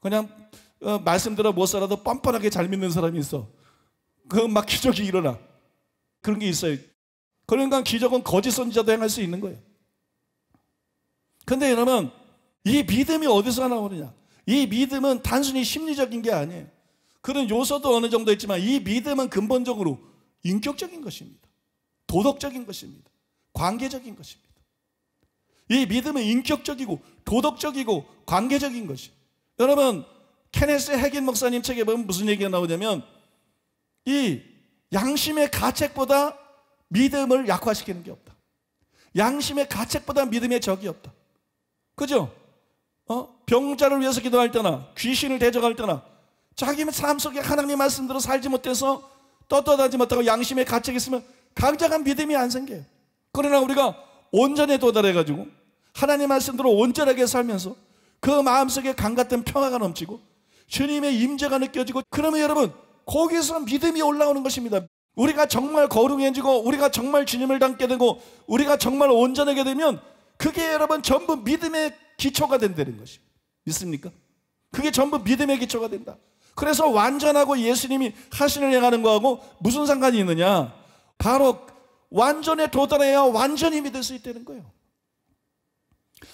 그냥 어, 말씀대로 못 살아도 뻔뻔하게 잘 믿는 사람이 있어. 그막 기적이 일어나. 그런 게 있어요. 그러니까 기적은 거짓 선지자도 행할 수 있는 거예요. 근데 여러분 이 믿음이 어디서 나오느냐? 이 믿음은 단순히 심리적인 게 아니에요. 그런 요소도 어느 정도 있지만 이 믿음은 근본적으로 인격적인 것입니다. 도덕적인 것입니다. 관계적인 것입니다. 이 믿음은 인격적이고 도덕적이고 관계적인 것이. 여러분, 케네스 핵인 목사님 책에 보면 무슨 얘기가 나오냐면 이 양심의 가책보다 믿음을 약화시키는 게 없다. 양심의 가책보다 믿음의 적이 없다. 그죠? 어? 병자를 위해서 기도할 때나 귀신을 대적할 때나 자기 삶 속에 하나님 말씀대로 살지 못해서 떳떳하지 못하고 양심에 갇혀 있으면 강자한 믿음이 안 생겨요. 그러나 우리가 온전에 도달해가지고 하나님 말씀대로 온전하게 살면서 그 마음속에 강같은 평화가 넘치고 주님의 임재가 느껴지고 그러면 여러분 거기서 믿음이 올라오는 것입니다. 우리가 정말 거룩해지고 우리가 정말 주님을 닮게 되고 우리가 정말 온전하게 되면 그게 여러분 전부 믿음의 기초가 된다는 것이니다 믿습니까? 그게 전부 믿음의 기초가 된다. 그래서 완전하고 예수님이 하신을 행하는 거하고 무슨 상관이 있느냐? 바로 완전에 도달해야 완전히 믿을 수 있다는 거예요.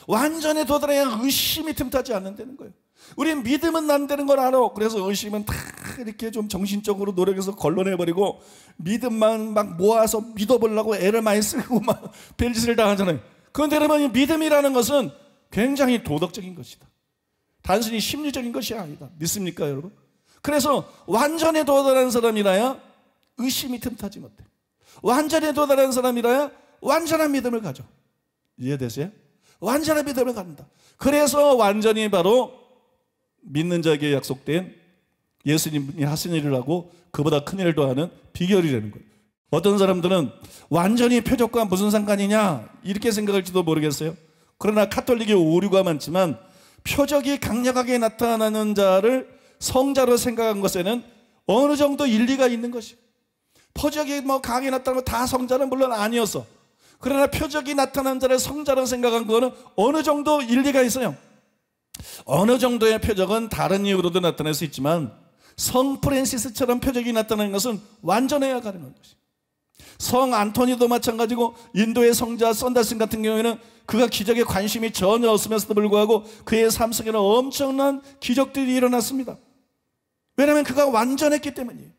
완전에 도달해야 의심이 틈타지 않는다는 거예요. 우리 믿음은 난다는 걸 알아. 그래서 의심은 다 이렇게 좀 정신적으로 노력해서 걸러내버리고 믿음만 막 모아서 믿어보려고 애를 많이 쓰고 막 별짓을 [laughs] 다 하잖아요. 그런데 여러분, 믿음이라는 것은 굉장히 도덕적인 것이다. 단순히 심리적인 것이 아니다. 믿습니까, 여러분? 그래서 완전히 도달한 사람이라야 의심이 틈타지 못해. 완전히 도달한 사람이라야 완전한 믿음을 가져. 이해되세요? 완전한 믿음을 갖는다. 그래서 완전히 바로 믿는 자에게 약속된 예수님이 하신 일을 하고 그보다 큰 일도 하는 비결이 되는 거예요. 어떤 사람들은 완전히 표적과 무슨 상관이냐 이렇게 생각할지도 모르겠어요. 그러나 카톨릭의 오류가 많지만 표적이 강력하게 나타나는 자를 성자로 생각한 것에는 어느 정도 일리가 있는 것이. 요 표적이 뭐 강하게 나타나고 다 성자는 물론 아니었어. 그러나 표적이 나타난 자를 성자로 생각한 것은 어느 정도 일리가 있어요. 어느 정도의 표적은 다른 이유로도 나타날 수 있지만 성 프랜시스처럼 표적이 나타나는 것은 완전해야 가능한 것이니다 성 안토니도 마찬가지고 인도의 성자 썬다슨 같은 경우에는 그가 기적에 관심이 전혀 없으면서도 불구하고 그의 삶 속에는 엄청난 기적들이 일어났습니다. 왜냐하면 그가 완전했기 때문이에요.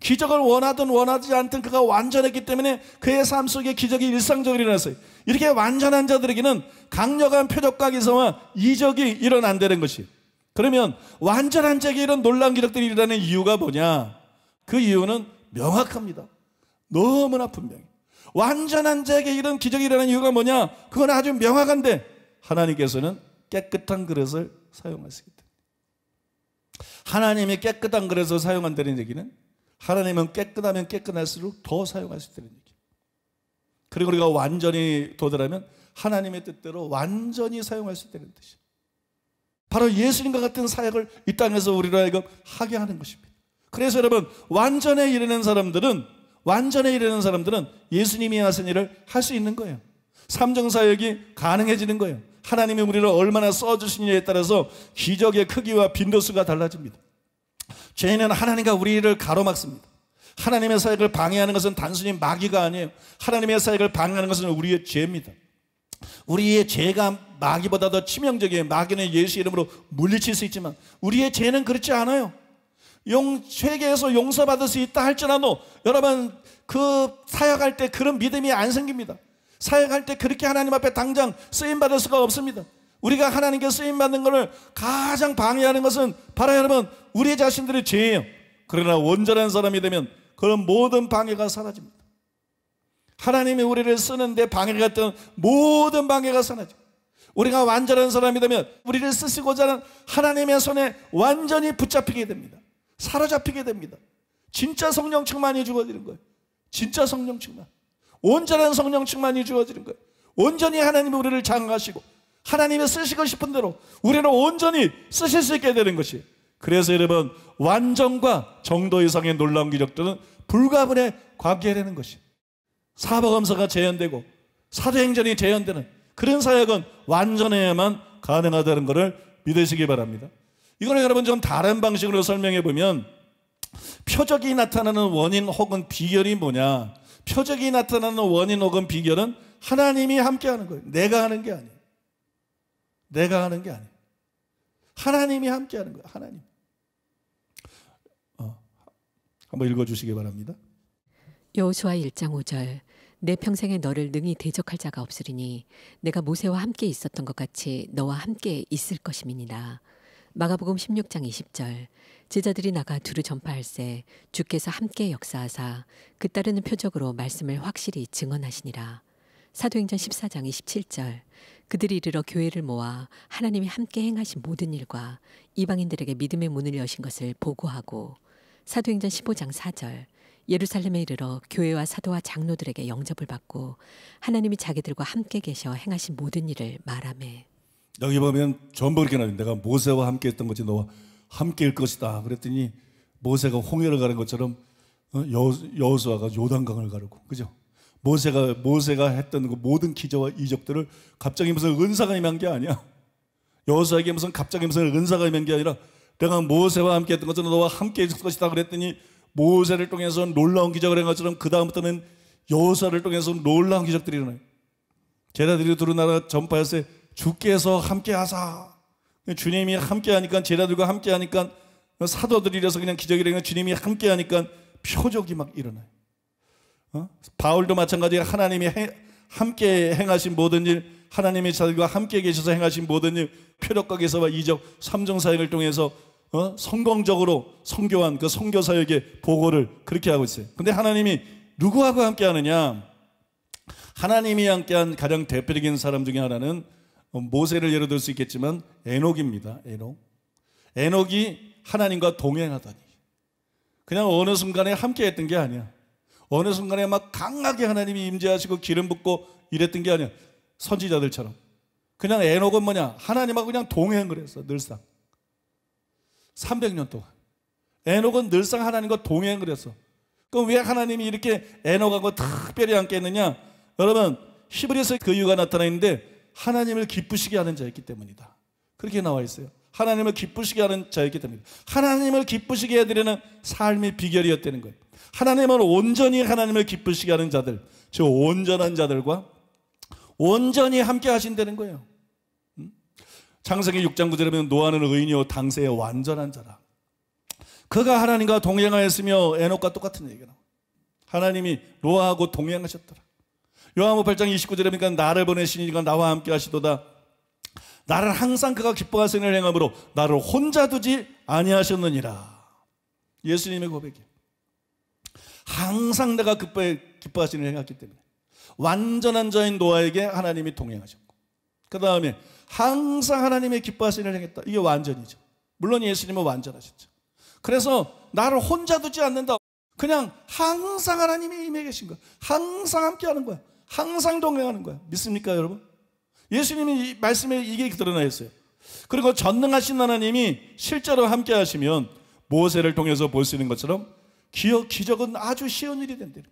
기적을 원하든 원하지 않든 그가 완전했기 때문에 그의 삶 속에 기적이 일상적으로 일어났어요. 이렇게 완전한 자들에게는 강력한 표적과 기사와 이적이 일어난다는 것이. 그러면 완전한 자에게 이런 놀라운 기적들이 일어나는 이유가 뭐냐? 그 이유는 명확합니다. 너무나 분명해. 완전한 자에게 이런 기적이 일어난 이유가 뭐냐? 그건 아주 명확한데 하나님께서는 깨끗한 그릇을 사용하시기 때문에. 하나님이 깨끗한 그릇을 사용한다는 얘기는 하나님은 깨끗하면 깨끗할수록 더 사용하시다는 얘기. 그리고 우리가 완전히 도달하면 하나님의 뜻대로 완전히 사용할 수 있다는 뜻이 바로 예수님과 같은 사역을 이 땅에서 우리로 하여금 하게 하는 것입니다. 그래서 여러분 완전에 이르는 사람들은 완전에 이르는 사람들은 예수님이 하신 일을 할 수 있는 거예요. 삼정사역이 가능해지는 거예요. 하나님이 우리를 얼마나 써주시느냐에 따라서 기적의 크기와 빈도수가 달라집니다. 죄인은 하나님과 우리를 가로막습니다. 하나님의 사역을 방해하는 것은 단순히 마귀가 아니에요. 하나님의 사역을 방해하는 것은 우리의 죄입니다. 우리의 죄가 마귀보다 더 치명적이에요. 마귀는 예수 이름으로 물리칠 수 있지만 우리의 죄는 그렇지 않아요. 용, 회개해서 용서받을 수 있다 할지라도 여러분 그 사역할 때 그런 믿음이 안 생깁니다. 사역할 때 그렇게 하나님 앞에 당장 쓰임받을 수가 없습니다. 우리가 하나님께 쓰임받는 것을 가장 방해하는 것은 바로 여러분 우리 자신들의 죄예요. 그러나 온전한 사람이 되면 그런 모든 방해가 사라집니다. 하나님이 우리를 쓰는데 방해가 있 모든 방해가 사라집니다. 우리가 완전한 사람이 되면 우리를 쓰시고자 하는 하나님의 손에 완전히 붙잡히게 됩니다. 사로잡히게 됩니다. 진짜 성령 충만이 주어지는 거예요. 진짜 성령 충만. 온전한 성령 충만이 주어지는 거예요. 온전히 하나님이 우리를 장하시고 하나님의 쓰시고 싶은 대로 우리는 온전히 쓰실 수 있게 되는 것이 그래서 여러분 완전과 정도 이상의 놀라운 기적들은 불가분의 관계라는 것이 사법검사가 재현되고 사도행전이 재현되는 그런 사역은 완전해야만 가능하다는 것을 믿으시기 바랍니다. 이거는 여러분 좀 다른 방식으로 설명해 보면 표적이 나타나는 원인 혹은 비결이 뭐냐? 표적이 나타나는 원인 혹은 비결은 하나님이 함께 하는 거예요. 내가 하는 게 아니에요. 내가 하는 게 아니에요. 하나님이 함께 하는 거예요. 하나님. 어, 한번 읽어 주시기 바랍니다. 여호수아 1장 5절 내 평생에 너를 능히 대적할 자가 없으리니 내가 모세와 함께 있었던 것 같이 너와 함께 있을 것임이니라 마가복음 16장 20절 제자들이 나가 두루 전파할세 주께서 함께 역사하사 그 따르는 표적으로 말씀을 확실히 증언하시니라. 사도행전 14장 27절 그들이 이르러 교회를 모아 하나님이 함께 행하신 모든 일과 이방인들에게 믿음의 문을 여신 것을 보고하고 사도행전 15장 4절 예루살렘에 이르러 교회와 사도와 장로들에게 영접을 받고 하나님이 자기들과 함께 계셔 행하신 모든 일을 말하며 여기 보면 전부 이렇게 나옵니다. 내가 모세와 함께 했던 것이 너와 함께일 것이다. 그랬더니 모세가 홍해를 가는 것처럼 어, 여호수아가 요단강을 가르고 그죠? 모세가 모세가 했던 그 모든 기적과 이적들을 갑자기 무슨 은사가 임한 게 아니야. 여호수아에게 무슨 갑자기 무슨 은사가 임한 게 아니라 내가 모세와 함께 했던 것처럼 너와 함께 있을 것이다 그랬더니 모세를 통해서 놀라운 기적을 한 것처럼 그 다음부터는 여호사를 통해서 놀라운 기적들이 일어나요. 제자들이 두루 나라 전파했을 때 주께서 함께 하사. 주님이 함께 하니까 제자들과 함께 하니까 사도들이라서 그냥 기적이라니까 그러니까 주님이 함께 하니까 표적이 막 일어나요. 어? 바울도 마찬가지로 하나님이 해, 함께 행하신 모든 일, 하나님의 자들과 함께 계셔서 행하신 모든 일, 표적과 계서와 이적, 삼정 사역을 통해서 어? 성공적으로 성교한 그 성교 사역의 보고를 그렇게 하고 있어요. 근데 하나님이 누구하고 함께 하느냐? 하나님이 함께한 가장 대표적인 사람 중에 하나는 어, 모세를 예로 들 수 있겠지만 에녹입니다. 에녹. 에녹이 하나님과 동행하다니. 그냥 어느 순간에 함께 했던 게 아니야. 어느 순간에 막 강하게 하나님이 임재하시고 기름 붓고 이랬던 게 아니야. 선지자들처럼. 그냥 에녹은 뭐냐? 하나님하고 그냥 동행을 했어. 늘상. 300년 동안. 에녹은 늘상 하나님과 동행을 했어. 그럼 왜 하나님이 이렇게 에녹하고 특별히 함께 했느냐? 여러분, 히브리서 그 이유가 나타나 있는데 하나님을 기쁘시게 하는 자였기 때문이다. 그렇게 나와 있어요. 하나님을 기쁘시게 하는 자였기 때문이다. 하나님을 기쁘시게 해드리는 삶의 비결이었다는 거예요. 하나님은 온전히 하나님을 기쁘시게 하는 자들, 저 온전한 자들과 온전히 함께 하신다는 거예요. 음? 창세기 6장 9절에 보면 노아는 의인이요 당세의 완전한 자라. 그가 하나님과 동행하였으며 에녹과 똑같은 얘기가 나와. 하나님이 노아하고 동행하셨더라. 요한복 8장 29절에 보니까 나를 보내신 이가 나와 함께 하시도다. 나를 항상 그가 기뻐하시는 일 행함으로 나를 혼자 두지 아니하셨느니라. 예수님의 고백이에요. 항상 내가 기뻐해, 기뻐하시는 일 행했기 때문에 완전한 자인 노아에게 하나님이 동행하셨고 그 다음에 항상 하나님의 기뻐하시는 일 행했다. 이게 완전이죠. 물론 예수님은 완전하셨죠. 그래서 나를 혼자 두지 않는다. 그냥 항상 하나님이 임해 계신 거야. 항상 함께 하는 거야. 항상 동행하는 거야. 믿습니까, 여러분? 예수님이 말씀에 이게 드러나 있어요. 그리고 전능하신 하나님이 실제로 함께 하시면 모세를 통해서 볼 수 있는 것처럼 기억, 기적은 아주 쉬운 일이 된다요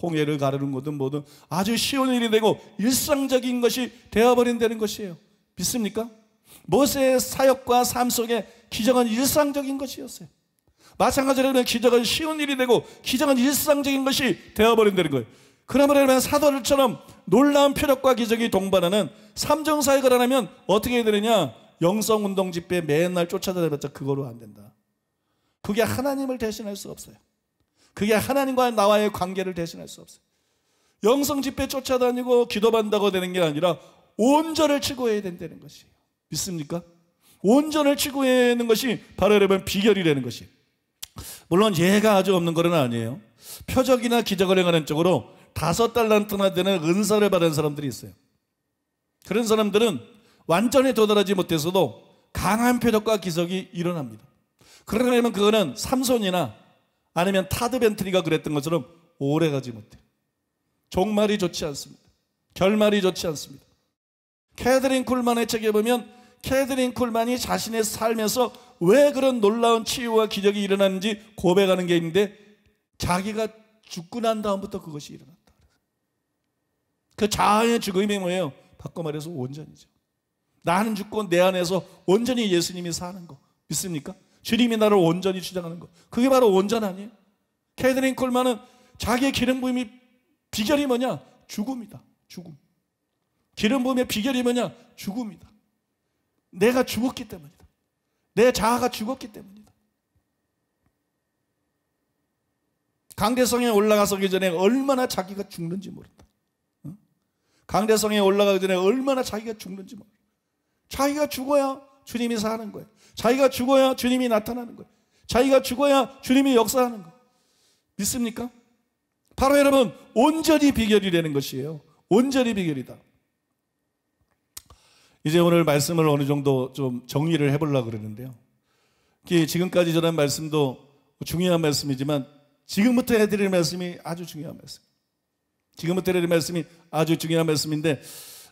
홍해를 가르는 것든 뭐든 아주 쉬운 일이 되고 일상적인 것이 되어버린다는 것이에요. 믿습니까? 모세의 사역과 삶 속에 기적은 일상적인 것이었어요. 마찬가지로 기적은 쉬운 일이 되고 기적은 일상적인 것이 되어버린다는 거예요. 그러므로 여러분 사도들처럼 놀라운 표력과 기적이 동반하는 삼정사역을 하면 어떻게 해야 되느냐? 영성운동 집회 맨날 쫓아다녀봤자 그거로 안 된다. 그게 하나님을 대신할 수 없어요. 그게 하나님과 나와의 관계를 대신할 수 없어요. 영성 집회 쫓아다니고 기도한다고 되는 게 아니라 온전을 추구해야 된다는 것이에요. 믿습니까? 온전을 추구 하는 것이 바로 여러분 비결이 되는 것이. 물론 예가 아주 없는 것은 아니에요. 표적이나 기적을 행하는 쪽으로 다섯 달란트나 되는 은사를 받은 사람들이 있어요. 그런 사람들은 완전히 도달하지 못해서도 강한 표적과 기적이 일어납니다. 그러려면 그거는 삼손이나 아니면 타드 벤트리가 그랬던 것처럼 오래 가지 못해요. 종말이 좋지 않습니다. 결말이 좋지 않습니다. 캐드린 쿨만의 책에 보면 캐드린 쿨만이 자신의 삶에서 왜 그런 놀라운 치유와 기적이 일어났는지 고백하는 게 있는데 자기가 죽고 난 다음부터 그것이 일어나. 그 자아의 죽음이 뭐예요? 바꿔 말해서 온전이죠. 나는 죽고 내 안에서 온전히 예수님이 사는 거 믿습니까? 주님이 나를 온전히 주장하는 거 그게 바로 온전 아니에요? 캐드린 콜만은 자기의 기름 부임이 비결이 뭐냐? 죽음이다. 죽음. 기름 부음의 비결이 뭐냐? 죽음이다. 내가 죽었기 때문이다. 내 자아가 죽었기 때문이다. 강대성에 올라가서기 전에 얼마나 자기가 죽는지 모른다. 강대성에 올라가기 전에 얼마나 자기가 죽는지 몰라. 자기가 죽어야 주님이 사는 거예요. 자기가 죽어야 주님이 나타나는 거예요. 자기가 죽어야 주님이 역사하는 거예요. 믿습니까? 바로 여러분, 온전히 비결이 되는 것이에요. 온전히 비결이다. 이제 오늘 말씀을 어느 정도 좀 정리를 해보려고 그러는데요. 지금까지 전한 말씀도 중요한 말씀이지만 지금부터 해드릴 말씀이 아주 중요한 말씀. 지금부터 드릴 말씀이 아주 중요한 말씀인데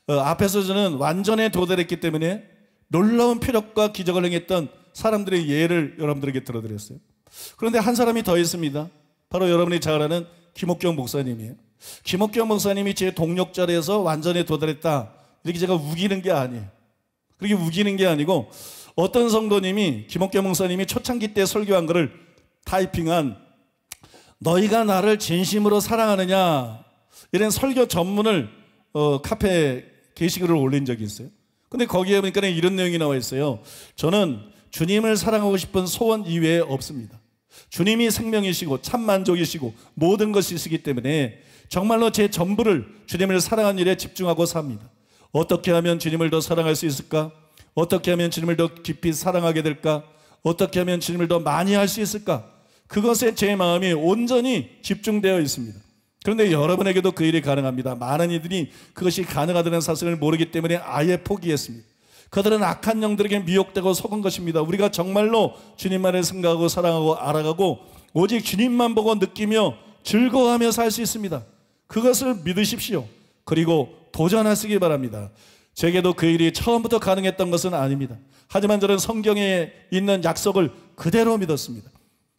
어, 앞에서 저는 완전에 도달했기 때문에 놀라운 피력과 기적을 행했던 사람들의 예를 여러분들에게 들어드렸어요. 그런데 한 사람이 더 있습니다. 바로 여러분이 잘 아는 김옥경 목사님이에요. 김옥경 목사님이 제 동력자리에서 완전히 도달했다. 이렇게 제가 우기는 게 아니에요. 그렇게 우기는 게 아니고 어떤 성도님이 김옥경 목사님이 초창기 때 설교한 거를 타이핑한 너희가 나를 진심으로 사랑하느냐 이런 설교 전문을 어, 카페 게시글을 올린 적이 있어요. 근데 거기에 보니까 이런 내용이 나와 있어요. 저는 주님을 사랑하고 싶은 소원 이외에 없습니다. 주님이 생명이시고 참 만족이시고 모든 것이시기 때문에 정말로 제 전부를 주님을 사랑하는 일에 집중하고 삽니다. 어떻게 하면 주님을 더 사랑할 수 있을까? 어떻게 하면 주님을 더 깊이 사랑하게 될까? 어떻게 하면 주님을 더 많이 할 수 있을까? 그것에 제 마음이 온전히 집중되어 있습니다. 그런데 여러분에게도 그 일이 가능합니다. 많은 이들이 그것이 가능하다는 사실을 모르기 때문에 아예 포기했습니다. 그들은 악한 영들에게 미혹되고 속은 것입니다. 우리가 정말로 주님만을 생각하고 사랑하고 알아가고 오직 주님만 보고 느끼며 즐거워하며 살 수 있습니다. 그것을 믿으십시오. 그리고 도전하시기 바랍니다. 제게도 그 일이 처음부터 가능했던 것은 아닙니다. 하지만 저는 성경에 있는 약속을 그대로 믿었습니다.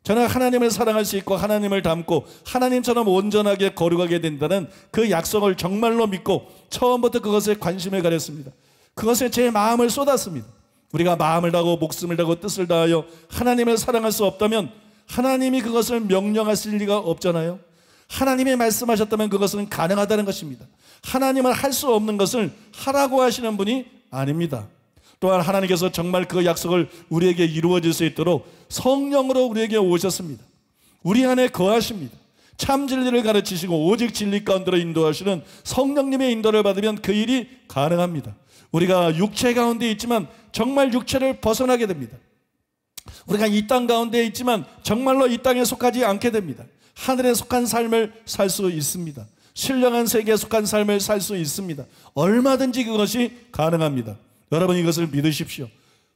저는 하나님을 사랑할 수 있고 하나님을 닮고 하나님처럼 온전하게 거룩하게 된다는 그 약속을 정말로 믿고 처음부터 그것에 관심을 가렸습니다. 그것에 제 마음을 쏟았습니다. 우리가 마음을 다하고 목숨을 다하고 뜻을 다하여 하나님을 사랑할 수 없다면 하나님이 그것을 명령하실 리가 없잖아요. 하나님이 말씀하셨다면 그것은 가능하다는 것입니다. 하나님은 할 수 없는 것을 하라고 하시는 분이 아닙니다. 또한 하나님께서 정말 그 약속을 우리에게 이루어질 수 있도록 성령으로 우리에게 오셨습니다. 우리 안에 거하십니다. 참 진리를 가르치시고 오직 진리 가운데로 인도하시는 성령님의 인도를 받으면 그 일이 가능합니다. 우리가 육체 가운데 있지만 정말 육체를 벗어나게 됩니다. 우리가 이 땅 가운데 있지만 정말로 이 땅에 속하지 않게 됩니다. 하늘에 속한 삶을 살 수 있습니다. 신령한 세계에 속한 삶을 살 수 있습니다. 얼마든지 그것이 가능합니다. 여러분 이것을 믿으십시오.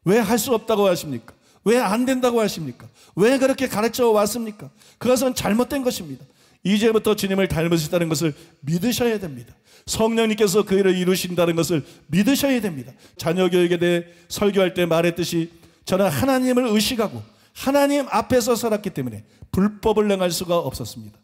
왜 할 수 없다고 하십니까? 왜 안 된다고 하십니까? 왜 그렇게 가르쳐 왔습니까? 그것은 잘못된 것입니다. 이제부터 주님을 닮으시다는 것을 믿으셔야 됩니다. 성령님께서 그 일을 이루신다는 것을 믿으셔야 됩니다. 자녀 교육에 대해 설교할 때 말했듯이 저는 하나님을 의식하고 하나님 앞에서 살았기 때문에 불법을 행할 수가 없었습니다.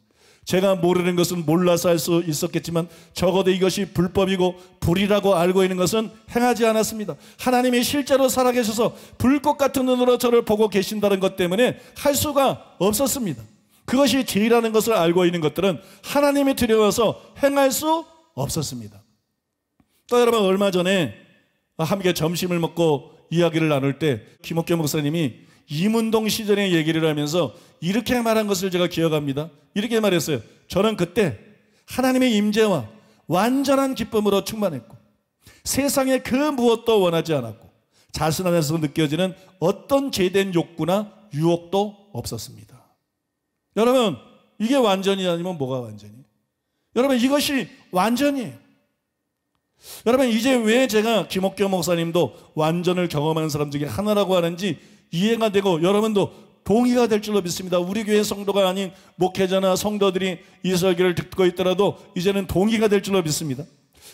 제가 모르는 것은 몰라서 할 수 있었겠지만 적어도 이것이 불법이고 불이라고 알고 있는 것은 행하지 않았습니다. 하나님이 실제로 살아계셔서 불꽃 같은 눈으로 저를 보고 계신다는 것 때문에 할 수가 없었습니다. 그것이 죄라는 것을 알고 있는 것들은 하나님이 두려워서 행할 수 없었습니다. 또 여러분 얼마 전에 함께 점심을 먹고 이야기를 나눌 때 김옥교 목사님이 이문동 시절의 얘기를 하면서 이렇게 말한 것을 제가 기억합니다. 이렇게 말했어요. 저는 그때 하나님의 임재와 완전한 기쁨으로 충만했고 세상에그 무엇도 원하지 않았고 자신 안에서 느껴지는 어떤 죄된 욕구나 유혹도 없었습니다. 여러분 이게 완전히 아니면 뭐가 완전히? 여러분 이것이 완전히 여러분 이제 왜 제가 김옥경 목사님도 완전을 경험하는 사람 중에 하나라고 하는지 이해가 되고 여러분도 동의가 될 줄로 믿습니다. 우리 교회 성도가 아닌 목회자나 성도들이 이 설교를 듣고 있더라도 이제는 동의가 될 줄로 믿습니다.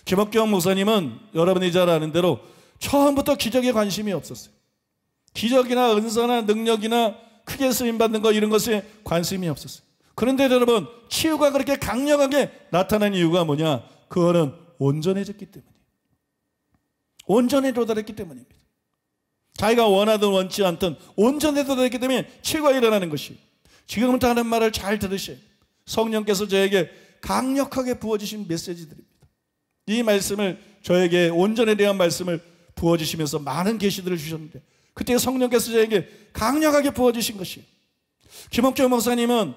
김학경 목사님은 여러분이 잘 아는 대로 처음부터 기적에 관심이 없었어요. 기적이나 은사나 능력이나 크게 쓰임받는 거 이런 것에 관심이 없었어요. 그런데 여러분 치유가 그렇게 강력하게 나타난 이유가 뭐냐? 그거는 온전해졌기 때문이에요. 온전에 도달했기 때문입니다. 자기가 원하든 원치 않든 온전해도 되기 때문에 최고 일어나는 것이 지금부터 하는 말을 잘 들으시 성령께서 저에게 강력하게 부어주신 메시지들입니다. 이 말씀을 저에게 온전에 대한 말씀을 부어주시면서 많은 계시들을 주셨는데 그때 성령께서 저에게 강력하게 부어주신 것이 김옥조 목사님은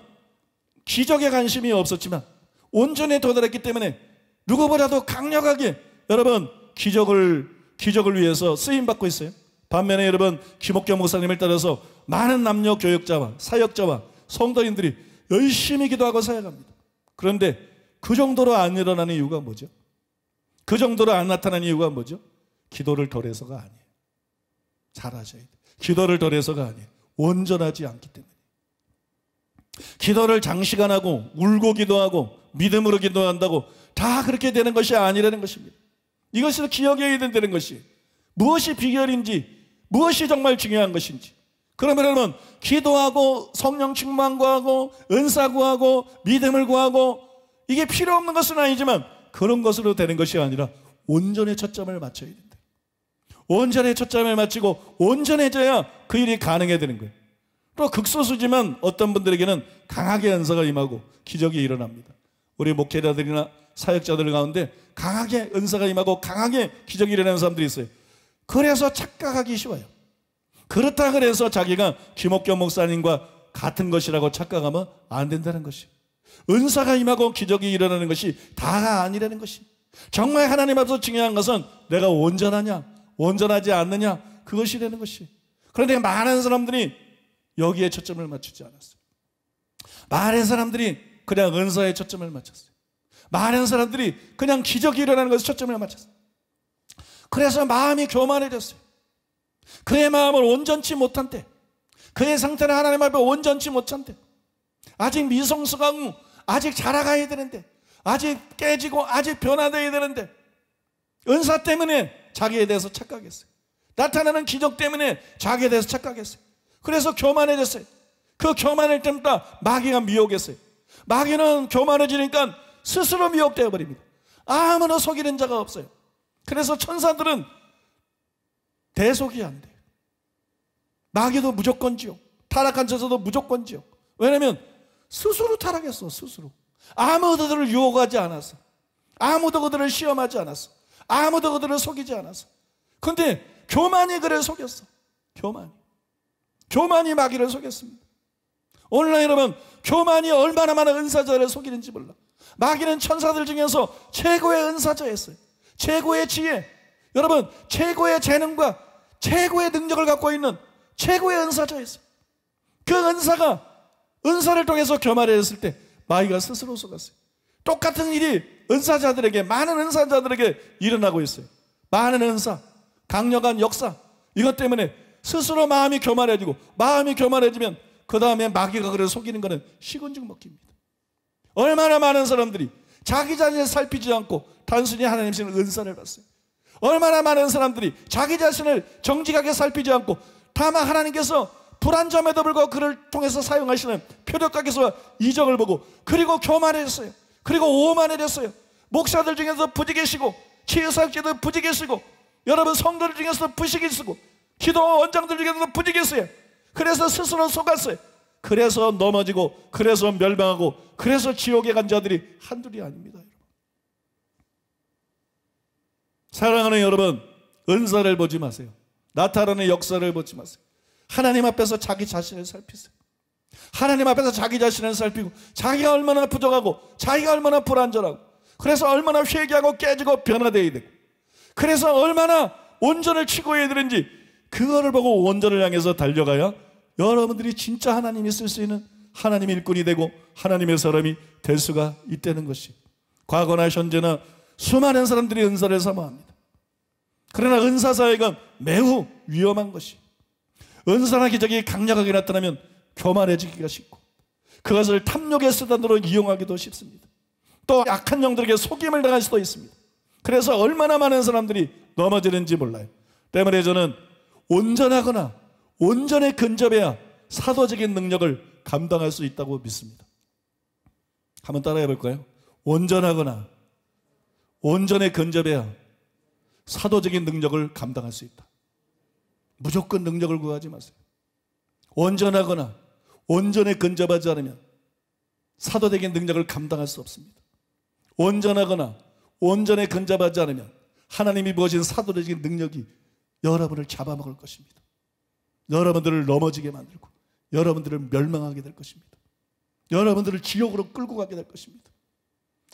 기적에 관심이 없었지만 온전에 도달했기 때문에 누구보다도 강력하게 여러분 기적을 기적을 위해서 쓰임 받고 있어요. 반면에 여러분 김옥경 목사님을 따라서 많은 남녀 교역자와 사역자와 성도인들이 열심히 기도하고 사역합니다. 그런데 그 정도로 안 일어나는 이유가 뭐죠? 그 정도로 안 나타나는 이유가 뭐죠? 기도를 덜해서가 아니에요. 잘하셔야 돼요. 기도를 덜해서가 아니에요. 온전하지 않기 때문에. 기도를 장시간 하고 울고 기도하고 믿음으로 기도한다고 다 그렇게 되는 것이 아니라는 것입니다. 이것을 기억해야 된다는 것이 무엇이 비결인지 무엇이 정말 중요한 것인지. 그러면 여러분 기도하고 성령 충만 구하고 은사 구하고 믿음을 구하고 이게 필요 없는 것은 아니지만 그런 것으로 되는 것이 아니라 온전의 초점을 맞춰야 된다. 온전의 초점을 맞추고 온전해져야 그 일이 가능해 되는 거예요. 또 극소수지만 어떤 분들에게는 강하게 은사가 임하고 기적이 일어납니다. 우리 목회자들이나 사역자들 가운데 강하게 은사가 임하고 강하게 기적이 일어나는 사람들이 있어요. 그래서 착각하기 쉬워요. 그렇다 그래서 자기가 김옥경 목사님과 같은 것이라고 착각하면 안 된다는 것이. 은사가 임하고 기적이 일어나는 것이 다가 아니라는 것이. 정말 하나님 앞서 중요한 것은 내가 온전하냐, 온전하지 않느냐, 그것이라는 것이. 그런데 많은 사람들이 여기에 초점을 맞추지 않았어요. 많은 사람들이 그냥 은사에 초점을 맞췄어요. 많은 사람들이 그냥 기적이 일어나는 것에 초점을 맞췄어요. 그래서 마음이 교만해졌어요. 그의 마음을 온전치 못한데 그의 상태는 하나님 앞에 온전치 못한데 아직 미성숙하고 아직 자라가야 되는데 아직 깨지고 아직 변화되어야 되는데 은사 때문에 자기에 대해서 착각했어요. 나타나는 기적 때문에 자기에 대해서 착각했어요. 그래서 교만해졌어요. 그 교만을 때문에 마귀가 미혹했어요. 마귀는 교만해지니까 스스로 미혹되어 버립니다. 아무나 속이는 자가 없어요. 그래서 천사들은 대속이 안 돼요. 마귀도 무조건 지옥. 타락한 천사도 무조건 지옥. 왜냐면 스스로 타락했어, 스스로. 아무도 그들을 유혹하지 않았어. 아무도 그들을 시험하지 않았어. 아무도 그들을 속이지 않았어. 근데 교만이 그를 속였어. 교만이. 교만이 마귀를 속였습니다. 오늘날 여러분, 교만이 얼마나 많은 은사자를 속이는지 몰라. 마귀는 천사들 중에서 최고의 은사자였어요. 최고의 지혜, 여러분, 최고의 재능과 최고의 능력을 갖고 있는 최고의 은사자였어요. 그 은사가 은사를 통해서 겸활해졌을 때 마귀가 스스로 속았어요. 똑같은 일이 은사자들에게, 많은 은사자들에게 일어나고 있어요. 많은 은사, 강력한 역사, 이것 때문에 스스로 마음이 교만해지고 마음이 교만해지면 그 다음에 마귀가 그를 속이는 것은 식은 죽 먹기입니다. 얼마나 많은 사람들이 자기 자신을 살피지 않고 단순히 하나님 주신 은사를 받습니다. 얼마나 많은 사람들이 자기 자신을 정직하게 살피지 않고 다만 하나님께서 불안점에도 불구하고 그를 통해서 사용하시는 표적각에서 이적을 보고 그리고 교만해졌어요. 그리고 오만해졌어요. 목사들 중에서 부지계시고 치사역자도 부지계시고 여러분 성도들 중에서 부지계시고 기도 원장들 중에서 부지계세요. 그래서 스스로 속았어요. 그래서 넘어지고 그래서 멸망하고 그래서 지옥에 간 자들이 한둘이 아닙니다. 여러분. 사랑하는 여러분, 은사를 보지 마세요. 나타나는 역사를 보지 마세요. 하나님 앞에서 자기 자신을 살피세요. 하나님 앞에서 자기 자신을 살피고 자기가 얼마나 부족하고 자기가 얼마나 불안전하고 그래서 얼마나 회개하고 깨지고 변화되어야 되고 그래서 얼마나 온전을 치고 해야 되는지 그거를 보고 온전을 향해서 달려가야 여러분들이 진짜 하나님이 쓸 수 있는 하나님의 일꾼이 되고 하나님의 사람이 될 수가 있다는 것이 과거나 현재나 수많은 사람들이 은사를 사모합니다. 그러나 은사 사회가 매우 위험한 것이 은사나 기적이 강력하게 나타나면 교만해지기가 쉽고 그것을 탐욕의 수단으로 이용하기도 쉽습니다. 또약한 영들에게 속임을 당할 수도 있습니다. 그래서 얼마나 많은 사람들이 넘어지는지 몰라요. 때문에 저는 온전하거나 온전히 근접해야 사도적인 능력을 감당할 수 있다고 믿습니다. 한번 따라해 볼까요? 온전하거나 온전히 근접해야 사도적인 능력을 감당할 수 있다. 무조건 능력을 구하지 마세요. 온전하거나 온전히 근접하지 않으면 사도적인 능력을 감당할 수 없습니다. 온전하거나 온전히 근접하지 않으면 하나님이 부어진 사도적인 능력이 여러분을 잡아먹을 것입니다. 여러분들을 넘어지게 만들고 여러분들을 멸망하게 될 것입니다. 여러분들을 지옥으로 끌고 가게 될 것입니다.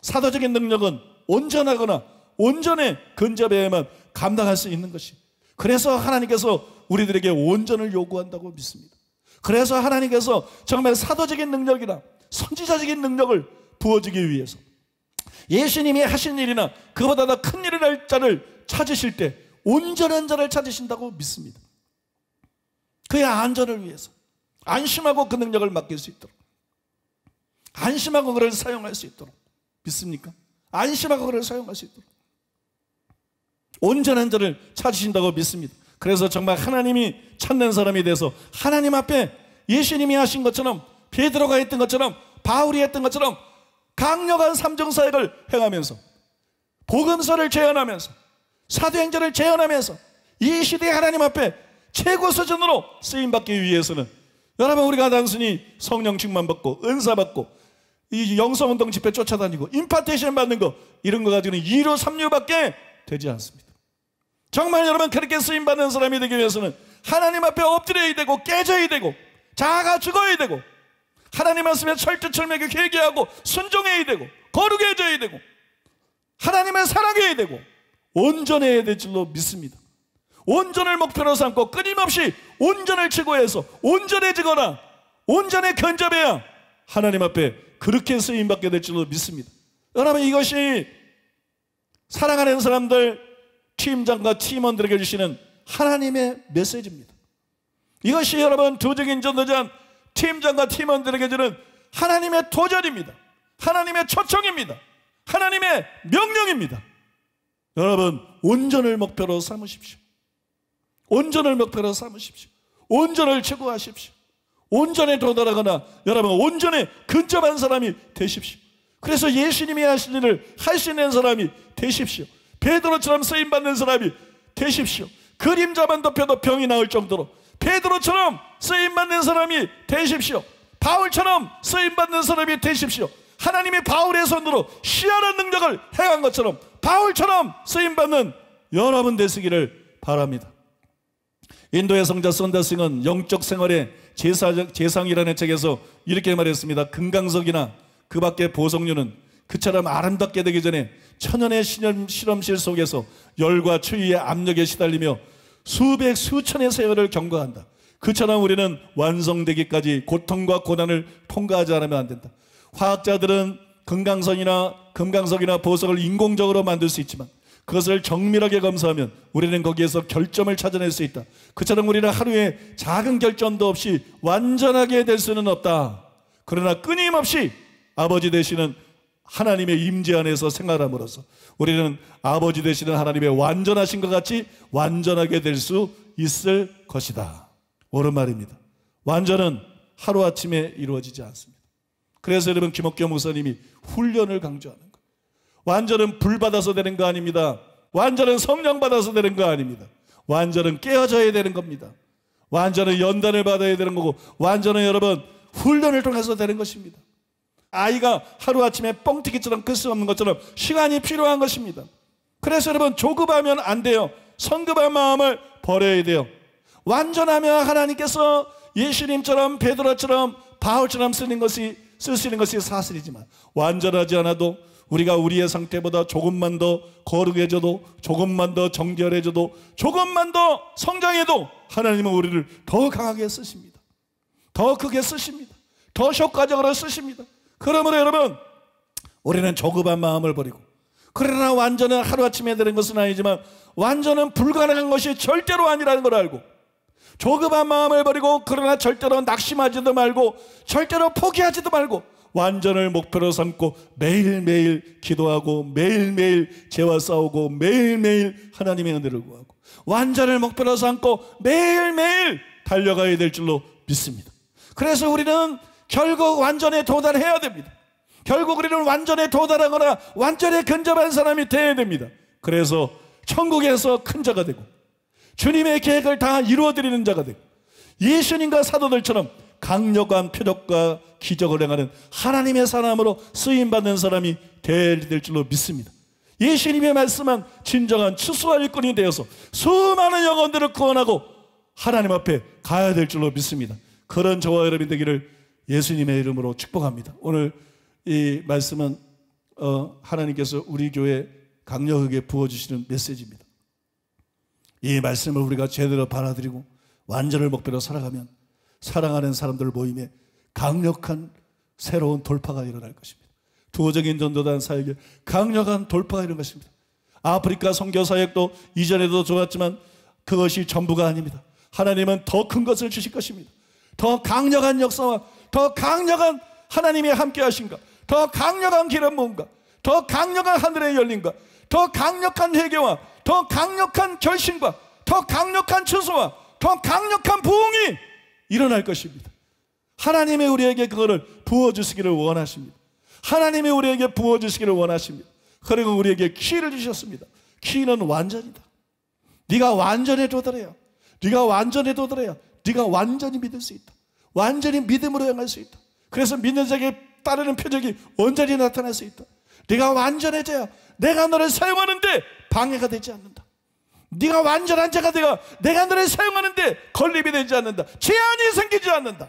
사도적인 능력은 온전하거나 온전에 근접해만 감당할 수 있는 것이. 그래서 하나님께서 우리들에게 온전을 요구한다고 믿습니다. 그래서 하나님께서 정말 사도적인 능력이나 선지자적인 능력을 부어주기 위해서 예수님이 하신 일이나 그보다 더 큰 일을 할 자를 찾으실 때 온전한 자를 찾으신다고 믿습니다. 그의 안전을 위해서 안심하고 그 능력을 맡길 수 있도록 안심하고 그를 사용할 수 있도록 믿습니까? 안심하고 그를 사용할 수 있도록 온전한 자를 찾으신다고 믿습니다. 그래서 정말 하나님이 찾는 사람이 돼서 하나님 앞에 예수님이 하신 것처럼 베드로가 했던 것처럼 바울이 했던 것처럼 강력한 삼정 사역을 행하면서 복음서를 재현하면서 사도행전을 재현하면서 이 시대 하나님 앞에 최고 수준으로 쓰임 받기 위해서는 여러분 우리가 단순히 성령충만 받고 은사 받고 이 영성운동 집회 쫓아다니고 임파테이션 받는 거 이런 거 가지고는 2류 3류밖에 되지 않습니다. 정말 여러분 그렇게 쓰임 받는 사람이 되기 위해서는 하나님 앞에 엎드려야 되고 깨져야 되고 자아가 죽어야 되고 하나님 말씀에 철두철미하게 회개하고 순종해야 되고 거룩해져야 되고 하나님의 사랑해야 되고 온전해야 될 줄로 믿습니다. 온전을 목표로 삼고 끊임없이 온전을 최고해서 온전해지거나 온전에 견접해야 하나님 앞에 그렇게 쓰임받게 될지도 믿습니다. 여러분 이것이 사랑하는 사람들 팀장과 팀원들에게 주시는 하나님의 메시지입니다. 이것이 여러분 도적인 전도전 팀장과 팀원들에게 주는 하나님의 도전입니다. 하나님의 초청입니다. 하나님의 명령입니다. 여러분 온전을 목표로 삼으십시오. 온전을 목표로 삼으십시오. 온전을 최고하십시오. 온전에 도달하거나 여러분 온전에 근접한 사람이 되십시오. 그래서 예수님이 하신 일을 할 수 있는 사람이 되십시오. 베드로처럼 쓰임 받는 사람이 되십시오. 그림자만 덮여도 병이 나을 정도로 베드로처럼 쓰임 받는 사람이 되십시오. 바울처럼 쓰임 받는 사람이 되십시오. 하나님의 바울의 손으로 시야한 능력을 행한 것처럼 바울처럼 쓰임 받는 여러분 되시기를 바랍니다. 인도의 성자 썬다싱은 영적 생활의 제사적 상이라는 책에서 이렇게 말했습니다. 금강석이나 그 밖의 보석류는 그처럼 아름답게 되기 전에 천연의 실험, 실험실 속에서 열과 추위의 압력에 시달리며 수백 수천의 세월을 경과한다. 그처럼 우리는 완성되기까지 고통과 고난을 통과하지 않으면 안 된다. 화학자들은 금강선이나 금강석이나 보석을 인공적으로 만들 수 있지만 그것을 정밀하게 검사하면 우리는 거기에서 결점을 찾아낼 수 있다. 그처럼 우리는 하루에 작은 결점도 없이 완전하게 될 수는 없다. 그러나 끊임없이 아버지 되시는 하나님의 임재 안에서 생활함으로써 우리는 아버지 되시는 하나님의 완전하신 것 같이 완전하게 될 수 있을 것이다. 옳은 말입니다. 완전은 하루아침에 이루어지지 않습니다. 그래서 여러분 김옥경 목사님이 훈련을 강조합니다. 완전은 불 받아서 되는 거 아닙니다. 완전은 성령 받아서 되는 거 아닙니다. 완전은 깨어져야 되는 겁니다. 완전은 연단을 받아야 되는 거고 완전은 여러분 훈련을 통해서 되는 것입니다. 아이가 하루아침에 뻥튀기처럼 글쓰 그 없는 것처럼 시간이 필요한 것입니다. 그래서 여러분 조급하면 안 돼요. 성급한 마음을 버려야 돼요. 완전하면 하나님께서 예수님처럼 베드로처럼 바울처럼 쓰는 것이 쓰시는 것이 사실이지만 완전하지 않아도 우리가 우리의 상태보다 조금만 더 거룩해져도 조금만 더 정결해져도 조금만 더 성장해도 하나님은 우리를 더 강하게 쓰십니다. 더 크게 쓰십니다. 더 효과적으로 쓰십니다. 그러므로 여러분 우리는 조급한 마음을 버리고 그러나 완전은 하루아침에 되는 것은 아니지만 완전은 불가능한 것이 절대로 아니라는 걸 알고 조급한 마음을 버리고 그러나 절대로 낙심하지도 말고 절대로 포기하지도 말고 완전을 목표로 삼고 매일매일 기도하고 매일매일 죄와 싸우고 매일매일 하나님의 은혜를 구하고 완전을 목표로 삼고 매일매일 달려가야 될 줄로 믿습니다. 그래서 우리는 결국 완전에 도달해야 됩니다. 결국 우리는 완전에 도달하거나 완전에 근접한 사람이 되어야 됩니다. 그래서 천국에서 큰 자가 되고 주님의 계획을 다 이루어드리는 자가 되고 예수님과 사도들처럼 강력한 표적과 기적을 행하는 하나님의 사람으로 쓰임받는 사람이 될 줄로 믿습니다. 예수님의 말씀은 진정한 추수와 일꾼이 되어서 수많은 영혼들을 구원하고 하나님 앞에 가야 될 줄로 믿습니다. 그런 저와 여러분 되기를 예수님의 이름으로 축복합니다. 오늘 이 말씀은 어, 하나님께서 우리 교회 강력하게 부어주시는 메시지입니다. 이 말씀을 우리가 제대로 받아들이고 완전을 목표로 살아가면 사랑하는 사람들 모임에 강력한 새로운 돌파가 일어날 것입니다. 두호적인 전도단 사역에 강력한 돌파가 일어날 것입니다. 아프리카 선교 사역도 이전에도 좋았지만 그것이 전부가 아닙니다. 하나님은 더 큰 것을 주실 것입니다. 더 강력한 역사와 더 강력한 하나님의 함께 하신가, 더 강력한 길은 뭔가, 더 강력한 하늘의 열린가, 더 강력한 회개와 더 강력한 결심과 더 강력한 추수와 더 강력한 부흥이 일어날 것입니다. 하나님의 우리에게 그거를 부어주시기를 원하십니다. 하나님의 우리에게 부어주시기를 원하십니다. 그리고 우리에게 키를 주셨습니다. 키는 완전이다. 네가 완전히 도달해야. 네가 완전히 도달해야. 네가 완전히 믿을 수 있다. 완전히 믿음으로 행할 수 있다. 그래서 믿는 자에게 따르는 표적이 온전히 나타날 수 있다. 네가 완전해져야 내가 너를 사용하는데 방해가 되지 않는다. 네가 완전한 자가 되어 내가 너를 사용하는데 건립이 되지 않는다. 제한이 생기지 않는다.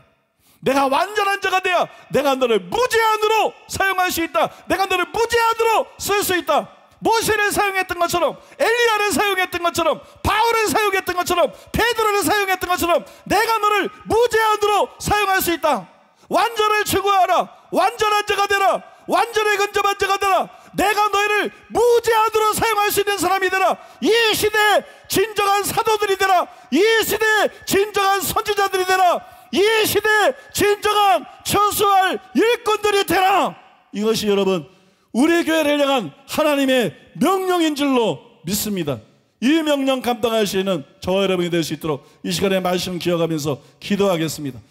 내가 완전한 자가 되어 내가 너를 무제한으로 사용할 수 있다. 내가 너를 무제한으로 쓸 수 있다. 모세를 사용했던 것처럼 엘리야를 사용했던 것처럼 바울을 사용했던 것처럼 베드로를 사용했던 것처럼 내가 너를 무제한으로 사용할 수 있다. 완전을 추구하라. 완전한 자가 되라. 완전에 근접한 자가 되라. 내가 너희를 무제한으로 사용할 수 있는 사람이 되라. 이시대에 진정한 사도들이 되라. 이시대에 진정한 선지자들이 되라. 이시대에 진정한 천수할 일꾼들이 되라. 이것이 여러분 우리 교회를 향한 하나님의 명령인 줄로 믿습니다. 이 명령 감당할 수 있는 저와 여러분이 될 수 있도록 이 시간에 말씀 기억하면서 기도하겠습니다.